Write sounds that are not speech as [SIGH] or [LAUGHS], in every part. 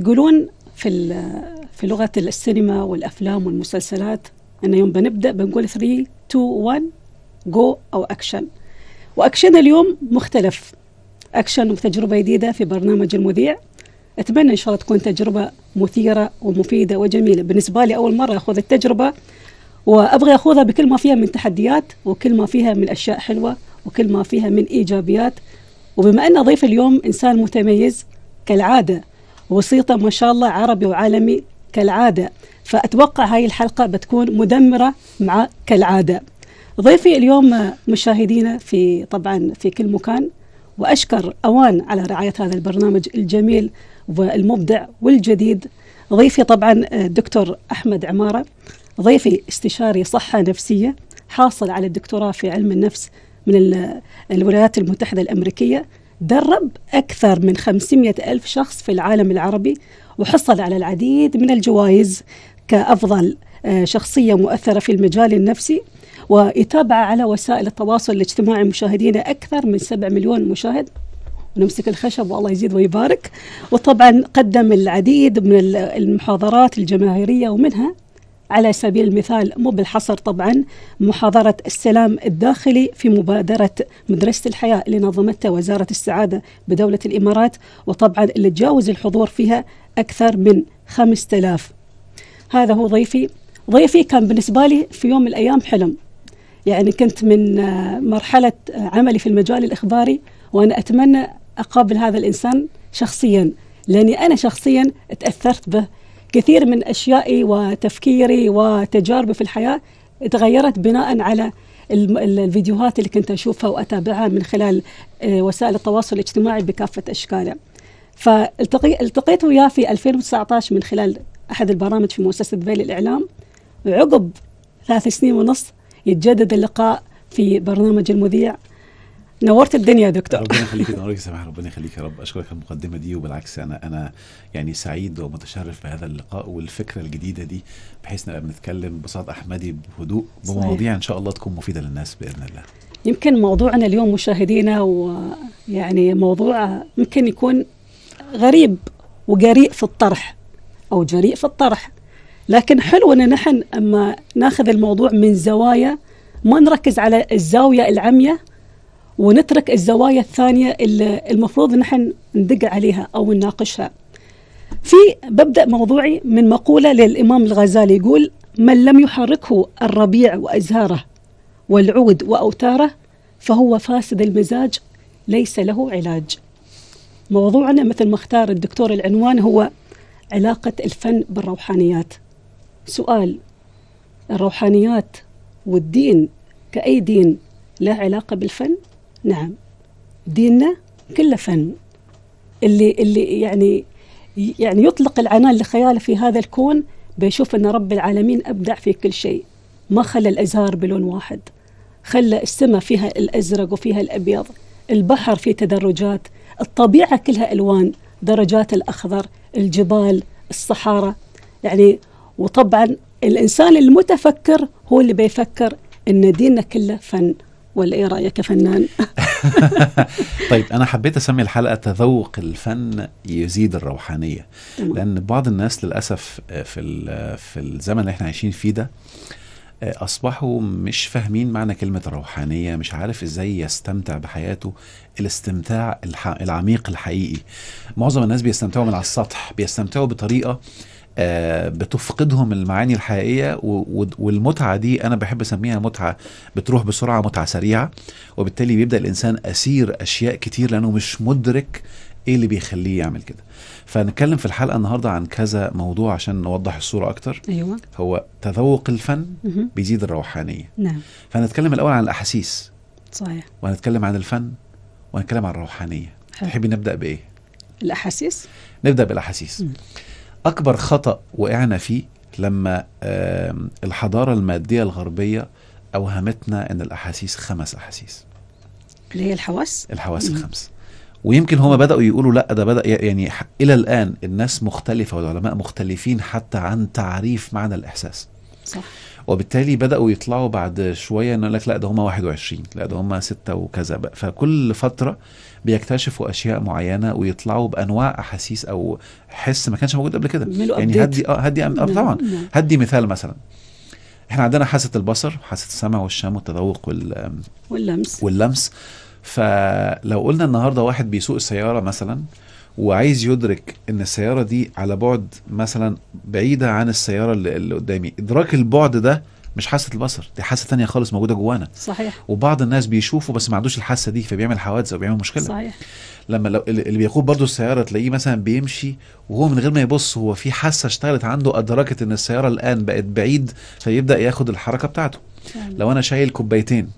يقولون في في لغه السينما والافلام والمسلسلات انه يوم بنبدا بنقول 3 2 1 جو او اكشن واكشن اليوم مختلف اكشن وتجربه جديده في برنامج المذيع اتمنى ان شاء الله تكون تجربه مثيره ومفيده وجميله بالنسبه لي اول مره اخذ التجربه وابغى اخذها بكل ما فيها من تحديات وكل ما فيها من اشياء حلوه وكل ما فيها من ايجابيات وبما ان ضيف اليوم انسان متميز كالعاده وسيطة ما شاء الله عربي وعالمي كالعادة فأتوقع هاي الحلقة بتكون مدمرة مع كالعادة ضيفي اليوم مشاهدينا في طبعا في كل مكان وأشكر أوان على رعاية هذا البرنامج الجميل والمبدع والجديد ضيفي طبعا الدكتور أحمد عمارة ضيفي استشاري صحة نفسية حاصل على الدكتوراه في علم النفس من الولايات المتحدة الأمريكية درب أكثر من 500 ألف شخص في العالم العربي وحصل على العديد من الجوائز كأفضل آه، شخصية مؤثرة في المجال النفسي ويتابع على وسائل التواصل الاجتماعي مشاهدينا أكثر من 7 مليون مشاهد ونمسك الخشب والله يزيد ويبارك وطبعا قدم العديد من المحاضرات الجماهيرية ومنها على سبيل المثال مو بالحصر طبعا محاضرة السلام الداخلي في مبادرة مدرسة الحياة اللي نظمتها وزارة السعادة بدولة الإمارات وطبعا اللي تجاوز الحضور فيها أكثر من 5000 هذا هو ضيفي ضيفي كان بالنسبة لي في يوم من الأيام حلم يعني كنت من آه، مرحلة آه، عملي في المجال الإخباري وأنا أتمنى أقابل هذا الإنسان شخصيا لأني أنا شخصيا تأثرت به كثير من أشيائي وتفكيري وتجاربي في الحياة تغيرت بناء على الفيديوهات اللي كنت أشوفها وأتابعها من خلال آه، وسائل التواصل الاجتماعي بكافة أشكاله فالتقيت وياه في 2019 من خلال أحد البرامج في مؤسسة دبي الإعلام عقب ثلاث سنين ونص يتجدد اللقاء في برنامج المذيع نورت الدنيا يا دكتور ربنا يخليك يا سماح ربنا يخليك يا رب اشكرك على المقدمه دي وبالعكس انا انا يعني سعيد ومتشرف بهذا اللقاء والفكره الجديده دي بحيث نبقى بنتكلم بصوت احمدي بهدوء بمواضيع ان شاء الله تكون مفيده للناس باذن الله يمكن موضوعنا اليوم مشاهدينا ويعني موضوع يمكن يكون غريب وجريء في الطرح او جريء في الطرح لكن حلو ان نحن اما ناخذ الموضوع من زوايا ما نركز على الزاويه العمياء ونترك الزوايا الثانية اللي المفروض نحن ندق عليها أو نناقشها في ببدأ موضوعي من مقولة للإمام الغزالي يقول من لم يحركه الربيع وأزهاره والعود وأوتاره فهو فاسد المزاج ليس له علاج موضوعنا مثل ما اختار الدكتور العنوان هو علاقة الفن بالروحانيات سؤال الروحانيات والدين كأي دين له علاقة بالفن؟ نعم ديننا كله فن اللي اللي يعني يعني يطلق العنان لخياله في هذا الكون بيشوف ان رب العالمين ابدع في كل شيء ما خلى الازهار بلون واحد خلى السماء فيها الازرق وفيها الابيض البحر فيه تدرجات الطبيعه كلها الوان درجات الاخضر الجبال الصحارى يعني وطبعا الانسان المتفكر هو اللي بيفكر ان ديننا كله فن ولا ايه رايك فنان؟ [LAUGHS] طيب انا حبيت اسمي الحلقه تذوق الفن يزيد الروحانيه لان بعض الناس للاسف آه، في في الزمن اللي احنا عايشين فيه ده آه، اصبحوا مش فاهمين معنى كلمه الروحانيه مش عارف ازاي يستمتع بحياته الاستمتاع العميق الحقيقي معظم الناس بيستمتعوا من على السطح بيستمتعوا بطريقه آه، بتفقدهم المعاني الحقيقيه والمتعه دي انا بحب اسميها متعه بتروح بسرعه متعه سريعه وبالتالي بيبدا الانسان اسير اشياء كتير لانه مش مدرك ايه اللي بيخليه يعمل كده فنتكلم في الحلقه النهارده عن كذا موضوع عشان نوضح الصوره اكتر ايوه هو تذوق الفن بيزيد الروحانيه نعم فنتكلم الاول عن الاحاسيس صحيح وهنتكلم عن الفن وهنتكلم عن الروحانيه تحبي نبدا بايه الاحاسيس نبدا بالاحاسيس اكبر خطا وقعنا فيه لما الحضاره الماديه الغربيه اوهمتنا ان الاحاسيس خمس احاسيس اللي هي الحواس الحواس الخمس ويمكن هما بداوا يقولوا لا ده بدا يعني الى الان الناس مختلفه والعلماء مختلفين حتى عن تعريف معنى الاحساس صح وبالتالي بداوا يطلعوا بعد شويه انه لك لا ده هم 21 لا ده هم 6 وكذا بقى فكل فتره بيكتشفوا اشياء معينه ويطلعوا بانواع احاسيس او حس ما كانش موجود قبل كده يعني هدي اه هدي آه نعم، طبعا نعم. هدي مثال مثلا احنا عندنا حاسه البصر حاسه السمع والشم والتذوق وال... واللمس واللمس فلو قلنا النهارده واحد بيسوق السياره مثلا وعايز يدرك ان السياره دي على بعد مثلا بعيده عن السياره اللي قدامي ادراك البعد ده مش حاسه البصر دي حاسه تانية خالص موجوده جوانا صحيح وبعض الناس بيشوفوا بس ما عندوش الحاسه دي فبيعمل حوادث او بيعمل مشكله صحيح لما لو اللي بيقود برضه السياره تلاقيه مثلا بيمشي وهو من غير ما يبص هو في حاسه اشتغلت عنده ادركت ان السياره الان بقت بعيد فيبدا ياخد الحركه بتاعته يعني. لو انا شايل كوبايتين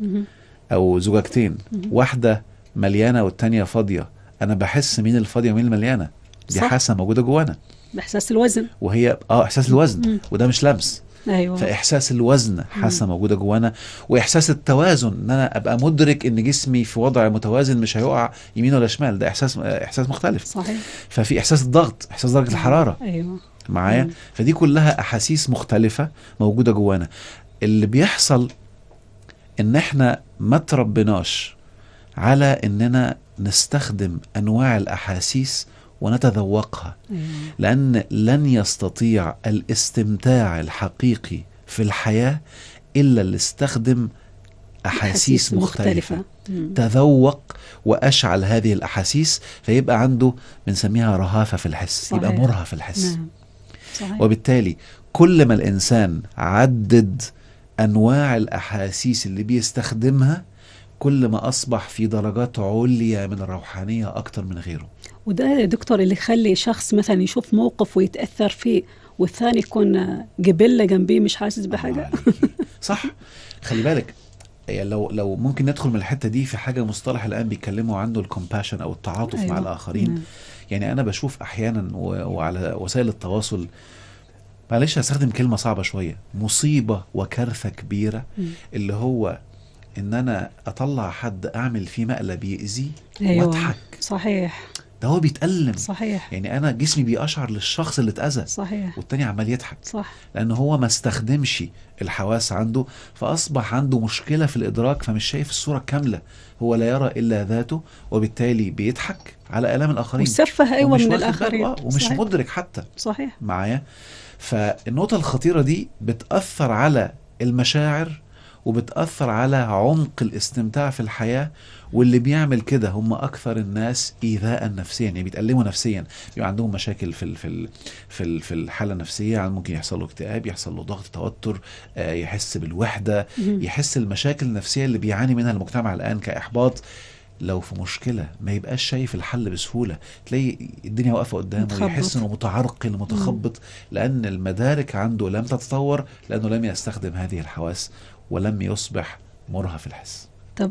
او زجاجتين واحده مليانه والتانية فاضيه انا بحس مين الفاضيه ومين المليانه دي حاسه موجوده جوانا احساس الوزن وهي اه احساس الوزن مم. وده مش لمس ايوه فاحساس الوزن حاسه موجوده جوانا واحساس التوازن ان انا ابقى مدرك ان جسمي في وضع متوازن مش هيقع يمين ولا شمال ده احساس آه، احساس مختلف صحيح ففي احساس الضغط احساس درجه الحراره ايوه معايا فدي كلها احاسيس مختلفه موجوده جوانا اللي بيحصل ان احنا ما تربناش على اننا نستخدم انواع الاحاسيس ونتذوقها لان لن يستطيع الاستمتاع الحقيقي في الحياه الا اللي استخدم احاسيس مختلفه, مختلفة. تذوق واشعل هذه الاحاسيس فيبقى عنده بنسميها رهافه في الحس صحيح. يبقى مرهف في الحس نعم. صحيح. وبالتالي كل ما الانسان عدد انواع الاحاسيس اللي بيستخدمها كل ما أصبح في درجات عليا من الروحانية أكتر من غيره وده يا دكتور اللي يخلي شخص مثلا يشوف موقف ويتأثر فيه والثاني يكون جبلة جنبيه مش حاسس بحاجة صح خلي بالك يعني لو لو ممكن ندخل من الحته دي في حاجه مصطلح الان بيتكلموا عنه الكومباشن او التعاطف أيوة. مع الاخرين مم. نعم. يعني انا بشوف احيانا وعلى وسائل التواصل معلش هستخدم كلمه صعبه شويه مصيبه وكارثه كبيره مم. اللي هو ان انا اطلع حد اعمل فيه مقلب يأذي أيوة. واضحك صحيح ده هو بيتألم صحيح يعني انا جسمي بيأشعر للشخص اللي اتأذى صحيح والتاني عمال يضحك صح لان هو ما استخدمش الحواس عنده فاصبح عنده مشكله في الادراك فمش شايف الصوره الكامله هو لا يرى الا ذاته وبالتالي بيضحك على الام الاخرين وسفه ايوه من الاخرين آه ومش صحيح. مدرك حتى صحيح معايا فالنقطه الخطيره دي بتاثر على المشاعر وبتأثر على عمق الاستمتاع في الحياة واللي بيعمل كده هم اكثر الناس ايذاء نفسيا يعني بيتألموا نفسيا بيبقى عندهم مشاكل في في في, في الحاله النفسيه يعني ممكن يحصل له اكتئاب يحصل له ضغط توتر آه، يحس بالوحده يحس المشاكل النفسيه اللي بيعاني منها المجتمع الان كاحباط لو في مشكلة ما يبقاش شايف الحل بسهولة تلاقي الدنيا واقفة قدامه متخبط. يحس انه متعرقل متخبط لأن المدارك عنده لم تتطور لأنه لم يستخدم هذه الحواس ولم يصبح مرهف الحس طب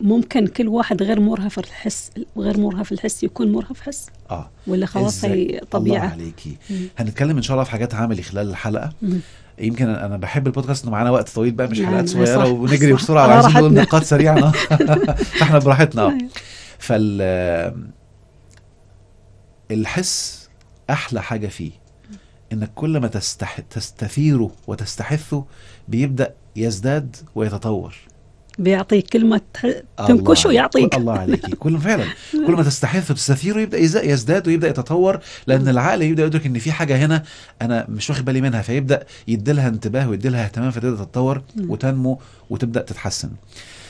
ممكن كل واحد غير مرهف الحس غير مرهف الحس يكون مرهف حس اه ولا خلاص هي طبيعه الله عليكي مم. هنتكلم ان شاء الله في حاجات عملي خلال الحلقه مم. يمكن انا بحب البودكاست انه معانا وقت طويل بقى مش حلقات صغيره صح ونجري بسرعه بسرعه عايزين نقول نقاط سريعه فاحنا [LAUGHS] [LAUGHS] براحتنا طيب. فال الحس احلى حاجه فيه انك كل ما تستح... تستثيره وتستحثه بيبدا يزداد ويتطور بيعطيك كل ما تنكشه يعطيك الله عليك [LAUGHS] كل فعلا كل ما تستحث تستثيره يبدا يزداد ويبدا يتطور لان العقل يبدا يدرك ان في حاجه هنا انا مش واخد بالي منها فيبدا يديلها انتباه ويديلها اهتمام فتبدا تتطور وتنمو وتبدا تتحسن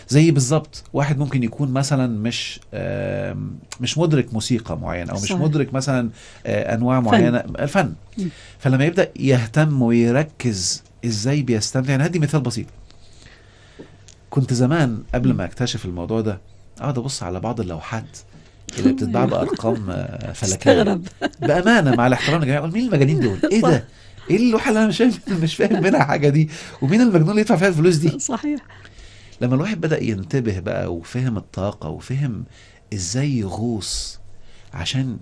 زي بالظبط واحد ممكن يكون مثلا مش مش مدرك موسيقى معينه او مش صحيح. مدرك مثلا آه، انواع معينه فن. الفن فلما يبدا يهتم ويركز ازاي بيستمتع يعني هدي مثال بسيط كنت زمان قبل ما اكتشف الموضوع ده اقعد ابص على بعض اللوحات اللي بتتباع [LAUGHS] أيوه. بارقام آه، [LAUGHS] فلكيه استغرب بامانه مع الاحترام للجميع اقول مين المجانين دول؟ ايه ده؟ ايه اللوحه اللي انا مش فاهم مش فاهم منها حاجه دي؟ ومين المجنون اللي يدفع فيها الفلوس دي؟ صحيح لما الواحد بدا ينتبه بقى وفهم الطاقه وفهم ازاي يغوص عشان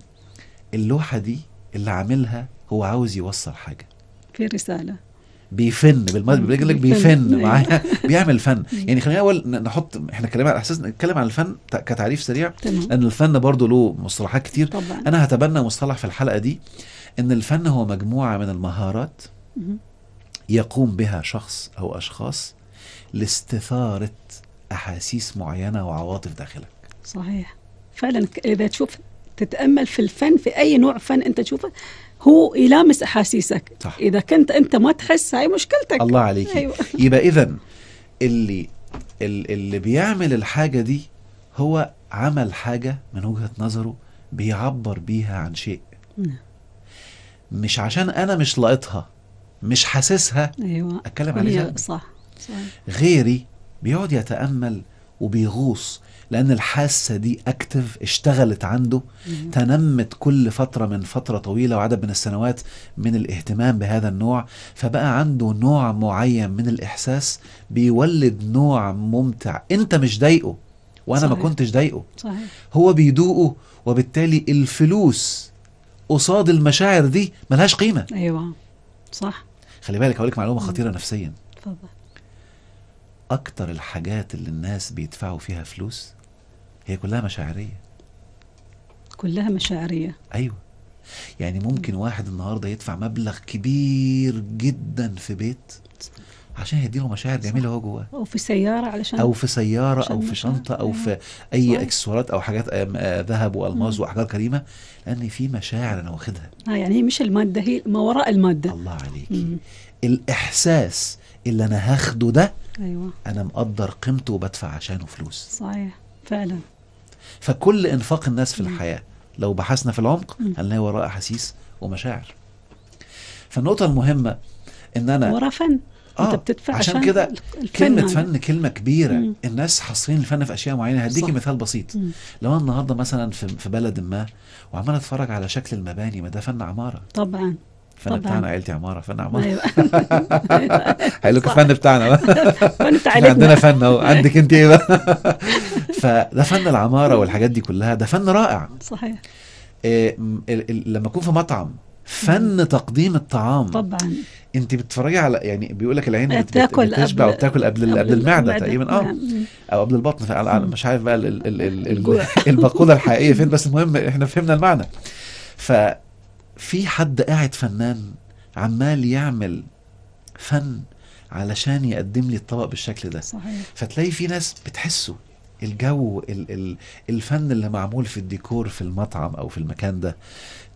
اللوحه دي اللي عاملها هو عاوز يوصل حاجه في رساله بيفن بالماضي آه، بيقول لك بيفن أيوه. معايا [LAUGHS] بيعمل فن يعني خلينا اول نحط احنا كلامنا على اساس نتكلم عن الفن كتعريف سريع ان الفن برضه له مصطلحات كتير انا هتبنى مصطلح في الحلقه دي ان الفن هو مجموعه من المهارات يقوم بها شخص او اشخاص لاستثاره احاسيس معينه وعواطف داخلك صحيح فعلا اذا تشوف تتامل في الفن في اي نوع فن انت تشوفه هو يلامس احاسيسك صح. اذا كنت انت ما تحس هاي مشكلتك الله عليك أيوة. يبقى اذا اللي اللي بيعمل الحاجه دي هو عمل حاجه من وجهه نظره بيعبر بيها عن شيء نعم. مش عشان انا مش لاقطها مش حاسسها ايوه اتكلم عليها صح. صح غيري بيقعد يتامل وبيغوص لأن الحاسة دي أكتف اشتغلت عنده تنمت كل فترة من فترة طويلة وعدد من السنوات من الاهتمام بهذا النوع فبقى عنده نوع معين من الإحساس بيولد نوع ممتع أنت مش ضايقه وأنا صحيح. ما كنتش ضايقه هو بيدوقه وبالتالي الفلوس قصاد المشاعر دي ملهاش قيمة أيوة صح خلي بالك هقول لك معلومة خطيرة نفسيا اتفضل اكتر الحاجات اللي الناس بيدفعوا فيها فلوس هي كلها مشاعرية كلها مشاعرية أيوة يعني ممكن واحد النهاردة يدفع مبلغ كبير جدا في بيت عشان يديله مشاعر جميله هو جواه او في سياره علشان او في سياره او في شنطه او أيوة. في اي اكسسوارات او حاجات آه، آه، ذهب وألماز واحجار كريمه لان في مشاعر انا واخدها اه يعني هي مش الماده هي ما وراء الماده الله عليك الاحساس اللي انا هاخده ده ايوه انا مقدر قيمته وبدفع عشانه فلوس صحيح فعلا فكل انفاق الناس في الحياه لو بحثنا في العمق هنلاقي وراء احاسيس ومشاعر فالنقطه المهمه ان انا ورا فن آه. انت بتدفع عشان, عشان كده كلمه فن كلمه كبيره مم. الناس حاصرين الفن في اشياء معينه هديكي مثال بسيط مم. لو انا النهارده مثلا في بلد ما وعمال اتفرج على شكل المباني ما ده فن عماره طبعا الفن بتاعنا عيلتي عماره فن عماره ايوه [LAUGHS] هيقول لك الفن بتاعنا الفن [LAUGHS] [LAUGHS] عندنا فن اهو عندك انت ايه بقى فده فن العماره والحاجات دي كلها ده فن رائع صحيح إيه لما اكون في مطعم فن تقديم الطعام طبعا انت بتتفرجي على يعني بيقول لك العين بتاكل بتشبع وبتاكل قبل قبل المعده تقريبا اه او قبل البطن آه، مش عارف بقى البقوله الحقيقيه فين بس المهم احنا فهمنا المعنى ف في حد قاعد فنان عمال يعمل فن علشان يقدم لي الطبق بالشكل ده صحيح. فتلاقي في ناس بتحسه الجو ال ال الفن اللي معمول في الديكور في المطعم او في المكان ده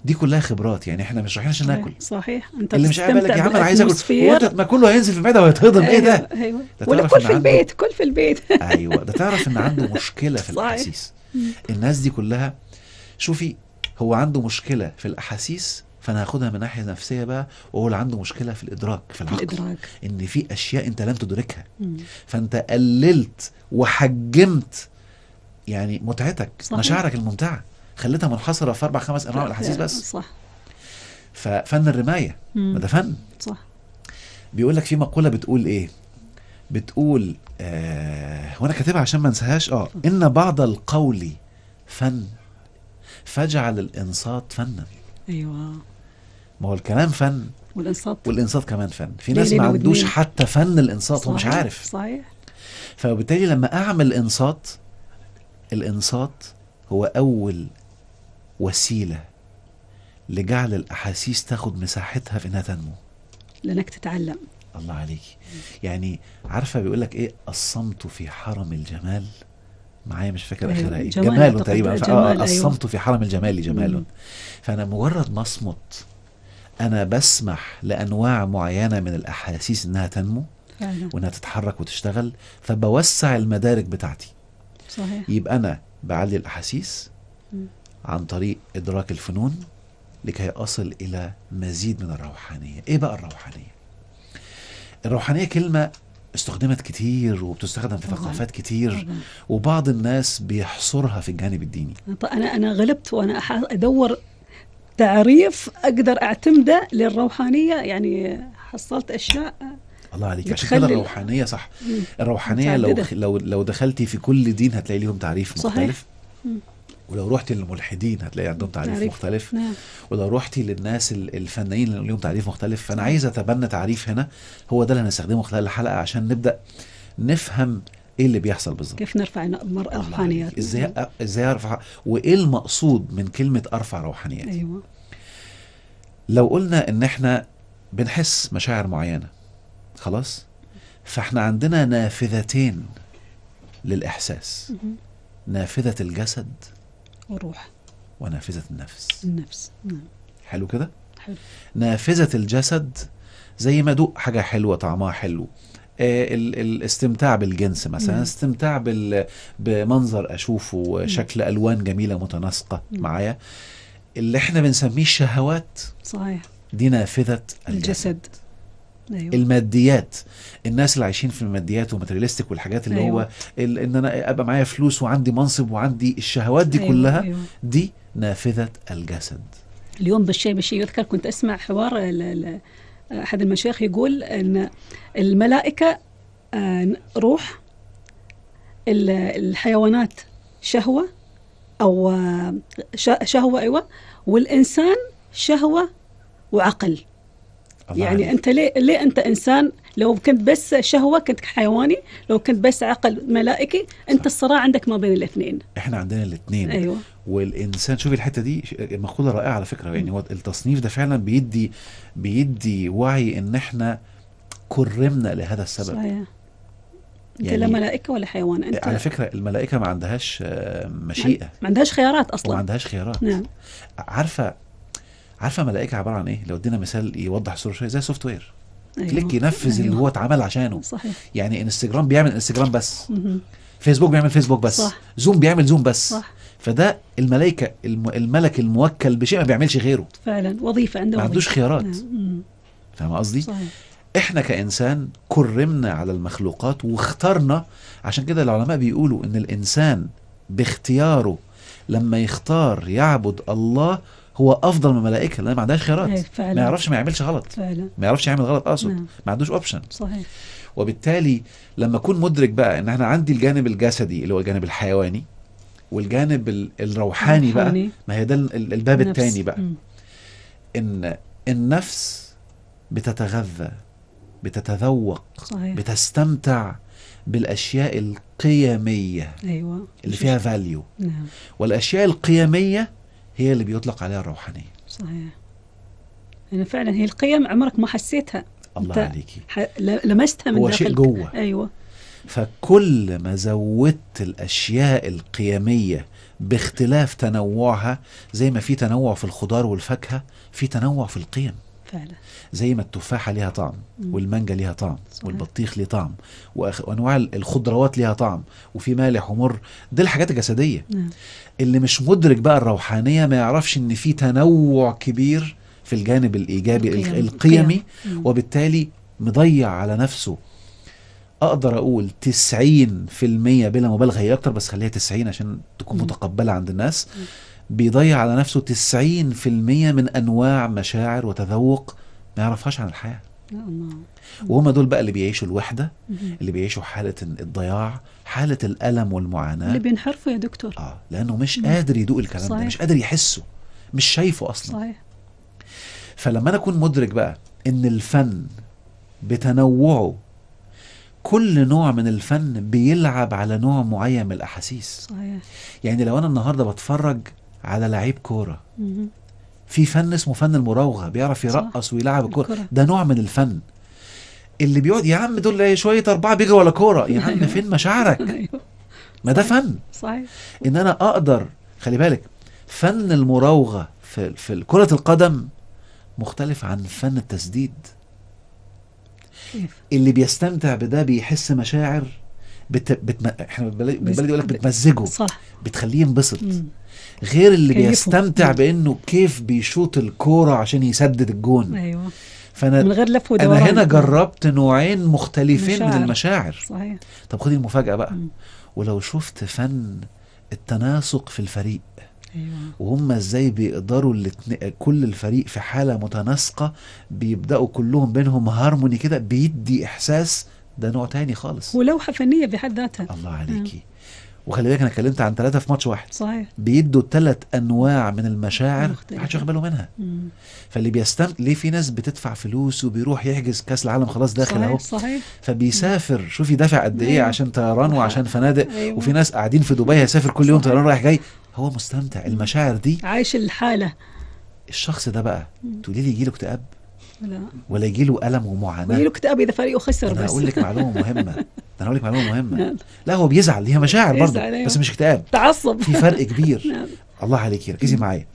دي كلها خبرات يعني احنا مش رايحين عشان ناكل صحيح انت اللي مش قاعد يا عم انا عايز اكل ما كله هينزل في المعده وهيتهضم ايه أيوه، ده؟ ايوه ولا كل في البيت كل في البيت ايوه ده تعرف ان عنده مشكله في [LAUGHS] الاحاسيس الناس دي كلها شوفي هو عنده مشكله في الاحاسيس فانا هاخدها من ناحيه نفسيه بقى وهو اللي عنده مشكله في الادراك في العقل الإدراك. ان في اشياء انت لم تدركها مم. فانت قللت وحجمت يعني متعتك صحيح. مشاعرك الممتعه خليتها منحصره في اربع خمس انواع من الاحاسيس بس صح ففن الرمايه ما ده فن صح بيقول لك في مقوله بتقول ايه بتقول آه وانا كاتبها عشان ما انساهاش اه ان بعض القول فن فجعل الانصات فنا ايوه ما هو الكلام فن والانصات والانصات كمان فن في ناس ما عندوش حتى فن الانصات هو مش عارف صحيح فبالتالي لما اعمل انصات الانصات هو اول وسيله لجعل الاحاسيس تاخد مساحتها في انها تنمو لانك تتعلم الله عليك يعني عارفه بيقول لك ايه الصمت في حرم الجمال معايا مش فاكر اخرها ايه جمال, تقريبا آه، الصمت آه، أيوة. في حرم الجمال جمال فانا مجرد ما اصمت انا بسمح لانواع معينه من الاحاسيس انها تنمو فعلا. وانها تتحرك وتشتغل فبوسع المدارك بتاعتي صحيح يبقى انا بعلي الاحاسيس عن طريق ادراك الفنون لكي اصل الى مزيد من الروحانيه ايه بقى الروحانيه الروحانيه كلمه استخدمت كتير وبتستخدم في ثقافات كتير وبعض الناس بيحصرها في الجانب الديني انا انا غلبت وانا ادور تعريف اقدر اعتمده للروحانيه يعني حصلت اشياء الله عليك عشان كده الروحانيه صح الروحانيه لو لو لو دخلتي في كل دين هتلاقي لهم تعريف مختلف صحيح. ولو رحتي للملحدين هتلاقي عندهم تعريف تعريف. مختلف نعم. ولو رحتي للناس الفنانين اللي لهم تعريف مختلف فانا عايز اتبنى تعريف هنا هو ده اللي هنستخدمه خلال الحلقه عشان نبدا نفهم ايه اللي بيحصل بالظبط كيف نرفع روحانيات ازاي نعم. ازاي ارفع وايه المقصود من كلمه ارفع روحانيات ايوه لو قلنا ان احنا بنحس مشاعر معينه خلاص فاحنا عندنا نافذتين للاحساس نافذه الجسد وروح ونافذة النفس النفس نعم حلو كده حلو نافذة الجسد زي ما دوق حاجة حلوة طعمها حلو آه ال الاستمتاع بالجنس مثلا مم. نعم. استمتاع بال بمنظر اشوفه مم. نعم. شكل الوان جميله متناسقه نعم. معايا اللي احنا بنسميه الشهوات صحيح دي نافذه الجسد, الجسد. أيوة. الماديات الناس اللي عايشين في الماديات وماترياليستيك والحاجات اللي أيوة. هو ان انا ابقى معايا فلوس وعندي منصب وعندي الشهوات دي أيوة كلها أيوة. دي نافذه الجسد اليوم بالشيء بالشيء يذكر كنت اسمع حوار احد المشايخ يقول ان الملائكه آه، روح الحيوانات شهوه او آه، شهوه ايوه والانسان شهوه وعقل يعني انت ليه ليه انت انسان لو كنت بس شهوه كنت حيواني لو كنت بس عقل ملائكي انت صح. الصراع عندك ما بين الاثنين احنا عندنا الاثنين ايوه والانسان شوفي الحته دي مقوله رائعه على فكره يعني هو التصنيف ده فعلا بيدي بيدي وعي ان احنا كرمنا لهذا السبب صحيح. انت لا يعني ملائكه ولا حيوان انت على فكره الملائكه ما عندهاش آه، مشيئه ما عندهاش خيارات اصلا ما عندهاش خيارات نعم عارفه عارفه ملائكه عباره عن ايه لو ادينا مثال يوضح الصوره شويه زي سوفت وير أيوه. كليك ينفذ أيوه. اللي هو اتعمل عشانه صحيح. يعني انستجرام بيعمل انستجرام بس مه. فيسبوك بيعمل فيسبوك بس صح. زوم بيعمل زوم بس صح. فده الملائكه الم... الملك الموكل بشيء ما بيعملش غيره فعلا وظيفه عنده ما عندوش خيارات نعم. فاهم قصدي صحيح. احنا كانسان كرمنا على المخلوقات واخترنا عشان كده العلماء بيقولوا ان الانسان باختياره لما يختار يعبد الله هو افضل من الملائكه لان ما عندهاش خيارات إيه، فعلا. ما يعرفش ما يعملش غلط فعلا. ما يعرفش يعمل غلط اقصد نعم. ما عندوش اوبشن صحيح وبالتالي لما اكون مدرك بقى ان انا عندي الجانب الجسدي اللي هو الجانب الحيواني والجانب الروحاني بقى ما هي ده الباب الثاني بقى م. ان النفس بتتغذى بتتذوق صحيح. بتستمتع بالاشياء القيميه ايوه اللي فيها فاليو نعم. والاشياء القيميه هي اللي بيطلق عليها الروحانية صحيح يعني فعلا هي القيم عمرك ما حسيتها الله عليكي لمستها من هو داخل شيء جوه ايوه فكل ما زودت الاشياء القيميه باختلاف تنوعها زي ما في تنوع في الخضار والفاكهه في تنوع في القيم فعلا زي ما التفاحه ليها طعم والمانجا ليها طعم صحيح. والبطيخ ليه طعم وانواع الخضروات ليها طعم وفي مالح ومر دي الحاجات الجسديه نعم. اللي مش مدرك بقى الروحانيه ما يعرفش ان في تنوع كبير في الجانب الايجابي القيم. القيمي القيم. وبالتالي مضيع على نفسه اقدر اقول 90% بلا مبالغه هي اكتر بس خليها 90 عشان تكون متقبله عند الناس مم. بيضيع على نفسه 90% من انواع مشاعر وتذوق ما يعرفهاش عن الحياه وهم دول بقى اللي بيعيشوا الوحده اللي بيعيشوا حاله الضياع حاله الالم والمعاناه اللي بينحرفوا يا دكتور اه لانه مش قادر يدوق الكلام صحيح. ده مش قادر يحسه مش شايفه اصلا صحيح فلما انا اكون مدرك بقى ان الفن بتنوعه كل نوع من الفن بيلعب على نوع معين من الاحاسيس صحيح يعني لو انا النهارده بتفرج على لعيب كوره في فن اسمه فن المراوغه بيعرف يرقص ويلعب الكوره ده نوع من الفن اللي بيقعد يا عم دول شويه اربعه بيجوا ولا كوره يا عم أيوه. فين مشاعرك [LAUGHS] أيوه. ما ده فن صحيح ان انا اقدر خلي بالك فن المراوغه في في كره القدم مختلف عن فن التسديد اللي بيستمتع بده بيحس مشاعر بت... بت... احنا بالبلدي يقول لك بتمزجه صح بتخليه ينبسط غير اللي بيستمتع بانه كيف بيشوط الكوره عشان يسدد الجون ايوه فانا من غير لف انا هنا جربت نوعين مختلفين مشاعر. من المشاعر صحيح طب خدي المفاجاه بقى م. ولو شفت فن التناسق في الفريق أيوة. وهم ازاي بيقدروا كل الفريق في حاله متناسقه بيبداوا كلهم بينهم هارموني كده بيدي احساس ده نوع تاني خالص ولوحه فنيه بحد ذاتها الله عليكي وخلي بالك انا اتكلمت عن ثلاثه في ماتش واحد صحيح بيدوا ثلاث انواع من المشاعر محدش واخد باله منها مم. فاللي بيستمتع ليه في ناس بتدفع فلوس وبيروح يحجز كاس العالم خلاص داخل اهو صحيح صحيح فبيسافر مم. شوفي دافع قد ايه أيوه. عشان طيران وعشان فنادق أيوة. وفي ناس قاعدين في دبي هيسافر كل يوم طيران رايح جاي هو مستمتع المشاعر دي عايش الحاله الشخص ده بقى تقولي لي يجي له اكتئاب ولا ولا يجي له الم ومعاناه ويجي له اكتئاب اذا فريقه خسر أنا بس انا اقول لك معلومه مهمه [LAUGHS] انا اقول لك معلومه مهمه نعم. لا هو بيزعل هي مشاعر برضه أيوة. بس مش اكتئاب تعصب في فرق كبير [LAUGHS] نعم. الله عليك ركزي معايا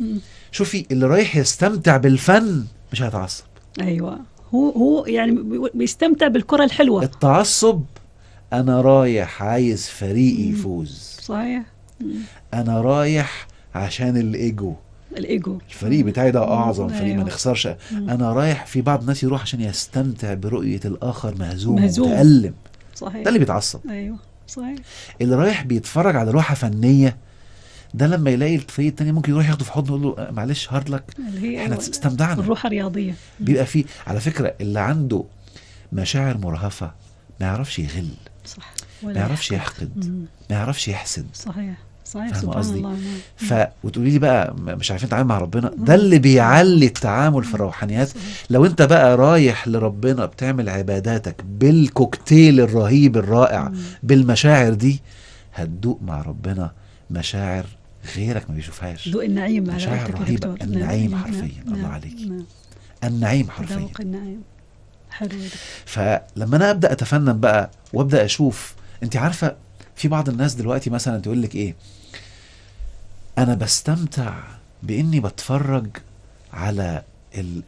شوفي اللي رايح يستمتع بالفن مش هيتعصب ايوه هو هو يعني بيستمتع بالكره الحلوه التعصب انا رايح عايز فريقي يفوز صحيح انا رايح عشان الايجو الايجو الفريق بتاعي ده اعظم فريق ما أيوه. نخسرش انا رايح في بعض الناس يروح عشان يستمتع برؤيه الاخر مهزوم متالم صحيح ده اللي بيتعصب ايوه صحيح اللي رايح بيتفرج على لوحه فنيه ده لما يلاقي الفريق الثاني ممكن يروح ياخده في حضنه يقول له أه، معلش هارد لك احنا أيوه، استمتعنا الروح الرياضيه بيبقى فيه على فكره اللي عنده مشاعر مرهفه ما يعرفش يغل صح ما يعرفش يحقد ما يعرفش يحسد صحيح صحيح سبحان الله الله نعم. ف وتقولي لي بقى مش عارفين نتعامل مع ربنا ده اللي بيعلي التعامل في الروحانيات لو انت بقى رايح لربنا بتعمل عباداتك بالكوكتيل الرهيب الرائع بالمشاعر دي هتدوق مع ربنا مشاعر غيرك ما بيشوفهاش ذوق النعيم على مشاعر رهيبة نعم، النعيم نعم، حرفيا نعم. الله عليك نعم. النعيم حرفيا ذوق النعيم حلو فلما انا ابدا اتفنن بقى وابدا اشوف انت عارفه في بعض الناس دلوقتي مثلا تقول لك ايه انا بستمتع باني بتفرج على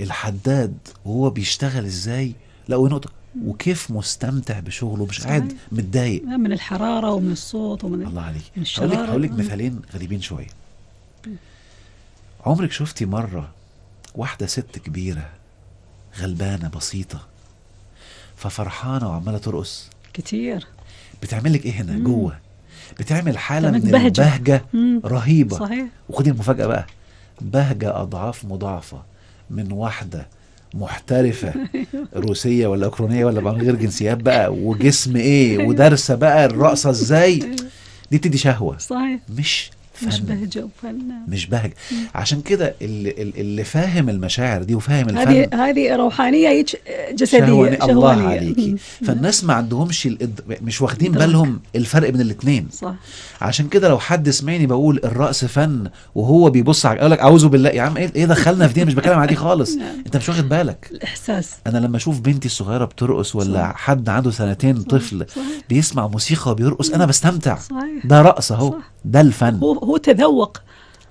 الحداد وهو بيشتغل ازاي لا ونقطه وكيف مستمتع بشغله مش قاعد متضايق من الحراره ومن الصوت ومن الله عليك هقول لك هقول لك مثالين غريبين شويه عمرك شفتي مره واحده ست كبيره غلبانه بسيطه ففرحانه وعماله ترقص كتير بتعمل لك ايه هنا جوه بتعمل حاله من بهجة. البهجه مم. رهيبه صحيح وخدي المفاجاه بقى بهجه اضعاف مضاعفه من واحده محترفة [LAUGHS] أيوه. روسية ولا أوكرانية ولا من غير جنسيات بقى [LAUGHS] وجسم إيه ودارسة بقى الرقصة إزاي أيوه. دي بتدي شهوة صحيح مش مش بهجة وفن مش بهجة عشان كده اللي, اللي فاهم المشاعر دي وفاهم الفن هذه هذه روحانية جسدية شهواني. الله الله عليكي فالناس ما عندهمش الإد... مش واخدين بالهم الفرق بين الاثنين صح عشان كده لو حد سمعني بقول الرقص فن وهو بيبص على يقول لك اعوذ بالله يا عم ايه, إيه دخلنا في دي مش بتكلم على دي خالص [LAUGHS] نعم. انت مش واخد بالك الاحساس انا لما اشوف بنتي الصغيره بترقص ولا صح. حد عنده سنتين طفل صح. بيسمع موسيقى وبيرقص انا بستمتع صحيح. ده رقص اهو ده الفن هو وهو تذوق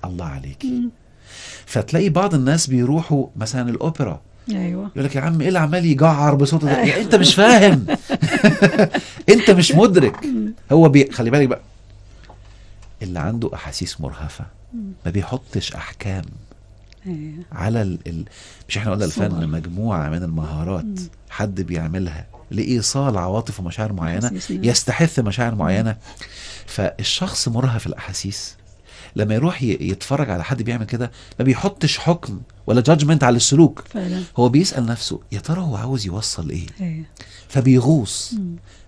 الله عليك مم. فتلاقي بعض الناس بيروحوا مثلا الاوبرا ايوه يقول لك يا عم ايه اللي عمال يجعر بصوته ده أيوة. يعني انت مش [LAUGHS] فاهم انت مش مدرك هو بي... خلي بالك بقى اللي عنده احاسيس مرهفه ما بيحطش احكام أيوة. على ال... ال... مش احنا قلنا الفن مجموعه من المهارات حد بيعملها لايصال عواطف ومشاعر معينه يستحث مشاعر معينه فالشخص مرهف الاحاسيس لما يروح يتفرج على حد بيعمل كده ما بيحطش حكم ولا جادجمنت على السلوك فعلا. هو بيسال نفسه يا ترى هو عاوز يوصل ايه هي. إيه. فبيغوص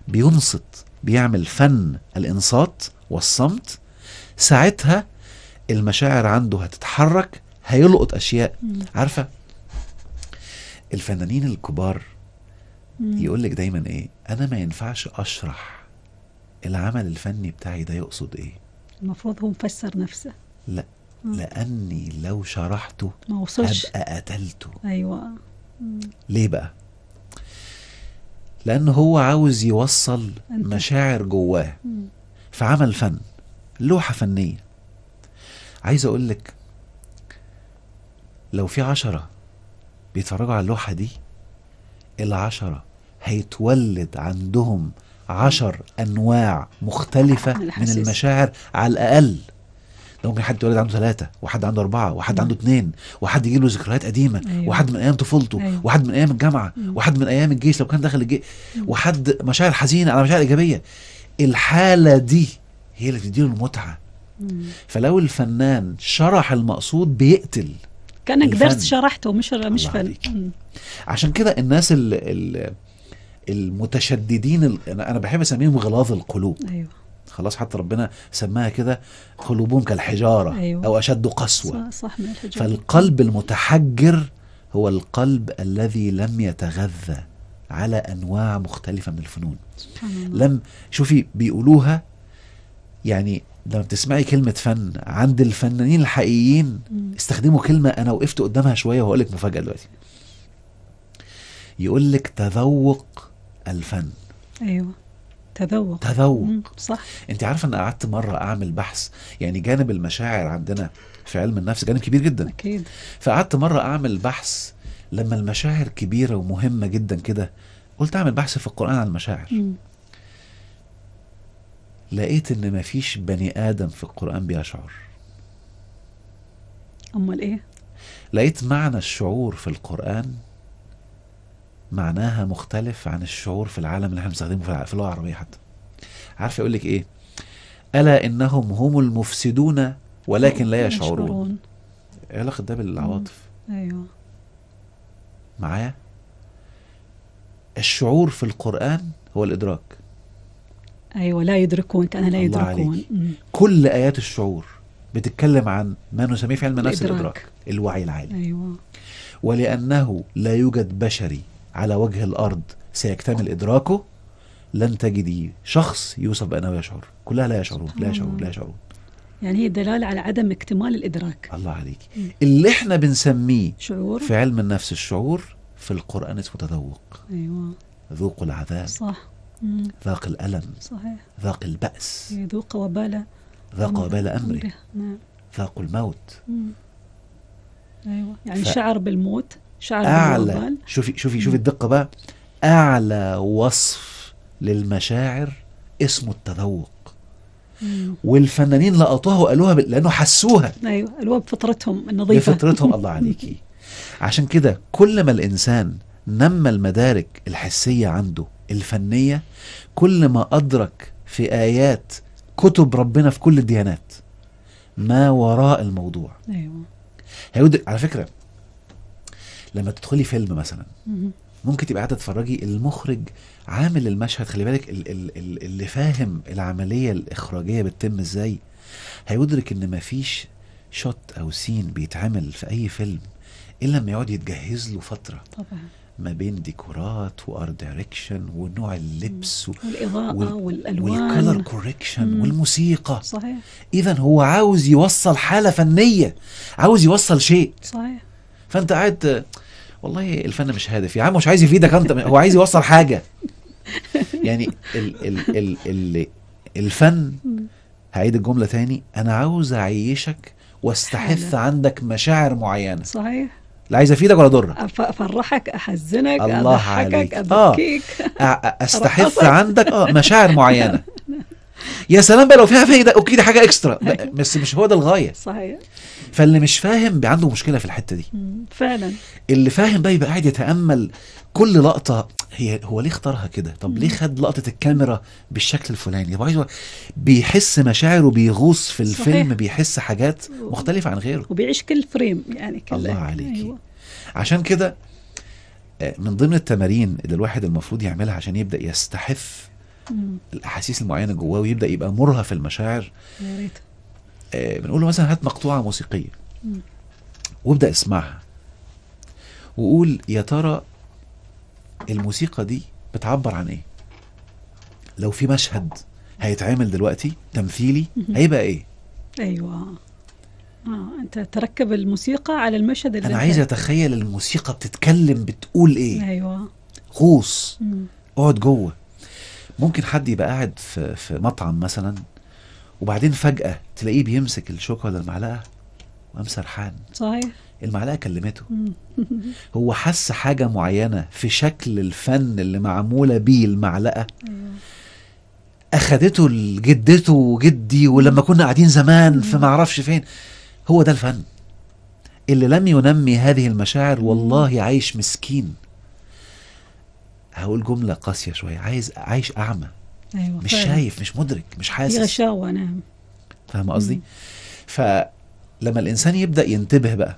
بينصت بيعمل فن الانصات والصمت ساعتها المشاعر عنده هتتحرك هيلقط اشياء مم. عارفه الفنانين الكبار يقول لك دايما ايه انا ما ينفعش اشرح العمل الفني بتاعي ده يقصد ايه المفروض هو مفسر نفسه لا مم. آه. لاني لو شرحته ما وصلش ابقى قتلته ايوه ليه بقى لان هو عاوز يوصل أنت. مشاعر جواه في فعمل فن لوحه فنيه عايز اقول لك لو في عشرة بيتفرجوا على اللوحة دي العشرة هيتولد عندهم عشر أنواع مختلفة [LAUGHS] من المشاعر على الأقل ده ممكن حد يولد عنده ثلاثة وحد عنده أربعة وحد عنده نعم. اثنين وحد يجيله ذكريات قديمة أيوة. وحد من أيام طفولته أيوة. وحد من أيام الجامعة مم. وحد من أيام الجيش لو كان داخل الجيش وحد مشاعر حزينة على مشاعر إيجابية الحالة دي هي اللي بتديله المتعة مم. فلو الفنان شرح المقصود بيقتل كانك درس شرحته مش مش فن عشان كده الناس اللي المتشددين انا بحب اسميهم غلاظ القلوب ايوه خلاص حتى ربنا سماها كده قلوبهم كالحجاره أيوة. او اشد قسوه صح, صح من الحجارة. فالقلب المتحجر هو القلب الذي لم يتغذى على انواع مختلفه من الفنون سبحان الله. لم شوفي بيقولوها يعني لما بتسمعي كلمة فن عند الفنانين الحقيقيين استخدموا كلمة أنا وقفت قدامها شوية وهقول لك مفاجأة دلوقتي يقول لك تذوق الفن ايوه تذوق تذوق صح انت عارفه ان قعدت مره اعمل بحث يعني جانب المشاعر عندنا في علم النفس جانب كبير جدا اكيد فقعدت مره اعمل بحث لما المشاعر كبيره ومهمه جدا كده قلت اعمل بحث في القران عن المشاعر مم. لقيت ان مفيش بني ادم في القران بيشعر امال ايه لقيت معنى الشعور في القران معناها مختلف عن الشعور في العالم اللي احنا بنستخدمه في اللغه العربيه حتى عارف يقول لك ايه الا انهم هم المفسدون ولكن لا يشعرون ايه علاقه ده بالعواطف ايوه معايا الشعور في القران هو الادراك ايوه لا يدركون كان لا يدركون كل ايات الشعور بتتكلم عن ما نسميه في علم النفس الادراك الوعي العالي ايوه ولانه لا يوجد بشري على وجه الأرض سيكتمل إدراكه لن تجدي شخص يوصف بأنه يشعر كلها لا يشعرون لا يشعرون لا يشعرون يعني هي دلالة على عدم اكتمال الإدراك الله عليك اللي احنا بنسميه شعور في علم النفس الشعور في القرآن اسمه تذوق أيوة ذوق العذاب صح مم. ذاق الألم صحيح ذاق البأس ذوق وبال ذاق وبال أمره نعم ذاق الموت مم. أيوة يعني ف... شعر بالموت شعر أعلى شوفي شوفي شوفي الدقة بقى أعلى وصف للمشاعر اسمه التذوق والفنانين لقطوها وقالوها لأنه حسوها أيوه قالوها بفطرتهم النظيفة بفطرتهم الله [LAUGHS] عليكي عشان كده كل ما الإنسان نمى المدارك الحسية عنده الفنية كل ما أدرك في آيات كتب ربنا في كل الديانات ما وراء الموضوع أيوة. على فكرة لما تدخلي فيلم مثلا ممكن تبقى قاعده تتفرجي المخرج عامل المشهد خلي بالك اللي فاهم العمليه الاخراجيه بتتم ازاي هيدرك ان مفيش شوت او سين بيتعمل في اي فيلم الا لما يقعد يتجهز له فتره طبعا ما بين ديكورات وارت دايركشن ونوع اللبس و... والاضاءه وال... والالوان والكلر كوريكشن والموسيقى صحيح اذا هو عاوز يوصل حاله فنيه عاوز يوصل شيء صحيح فانت قاعد والله الفن مش هادف يا عم مش عايز يفيدك انت هو عايز يوصل حاجه يعني ال ال ال ال الفن هعيد الجمله تاني انا عاوز اعيشك واستحث عندك مشاعر معينه صحيح لا عايز افيدك ولا اضرك افرحك احزنك الله عليك آه. ابكيك آه. [LAUGHS] استحث عندك اه مشاعر [LAUGHS] معينه يا سلام بقى لو فيها فايده اوكي دي حاجه اكسترا بس مش هو ده الغايه صحيح فاللي مش فاهم عنده مشكله في الحته دي فعلا اللي فاهم بقى يبقى قاعد يتامل كل لقطه هي هو ليه اختارها كده طب ليه خد لقطه الكاميرا بالشكل الفلاني يبقى عايز بيحس مشاعره بيغوص في الفيلم صحيح. بيحس حاجات مختلفه عن غيره وبيعيش كل فريم يعني كل الله عليكي أيوة. عشان كده آه، من ضمن التمارين اللي الواحد المفروض يعملها عشان يبدا يستحف الاحاسيس المعينه جواه ويبدا يبقى مرهف المشاعر آه، بنقول له مثلا هات مقطوعه موسيقيه وابدا اسمعها وقول يا ترى الموسيقى دي بتعبر عن ايه لو في مشهد هيتعمل دلوقتي تمثيلي هيبقى ايه ايوه اه انت تركب الموسيقى على المشهد اللي انا عايز اتخيل الموسيقى بتتكلم بتقول ايه ايوه غوص اقعد جوه ممكن حد يبقى قاعد في في مطعم مثلا وبعدين فجأة تلاقيه بيمسك الشوكة ولا المعلقة وقام سرحان صحيح المعلقة كلمته [LAUGHS] هو حس حاجة معينة في شكل الفن اللي معمولة بيه المعلقة أيوة. أخدته لجدته وجدي ولما كنا قاعدين زمان في معرفش فين هو ده الفن اللي لم ينمي هذه المشاعر والله عايش مسكين هقول جملة قاسية شوية عايز عايش أعمى أيوة مش فعلا. شايف مش مدرك مش حاسس في غشاوه نعم فاهمه قصدي؟ فلما الانسان يبدا ينتبه بقى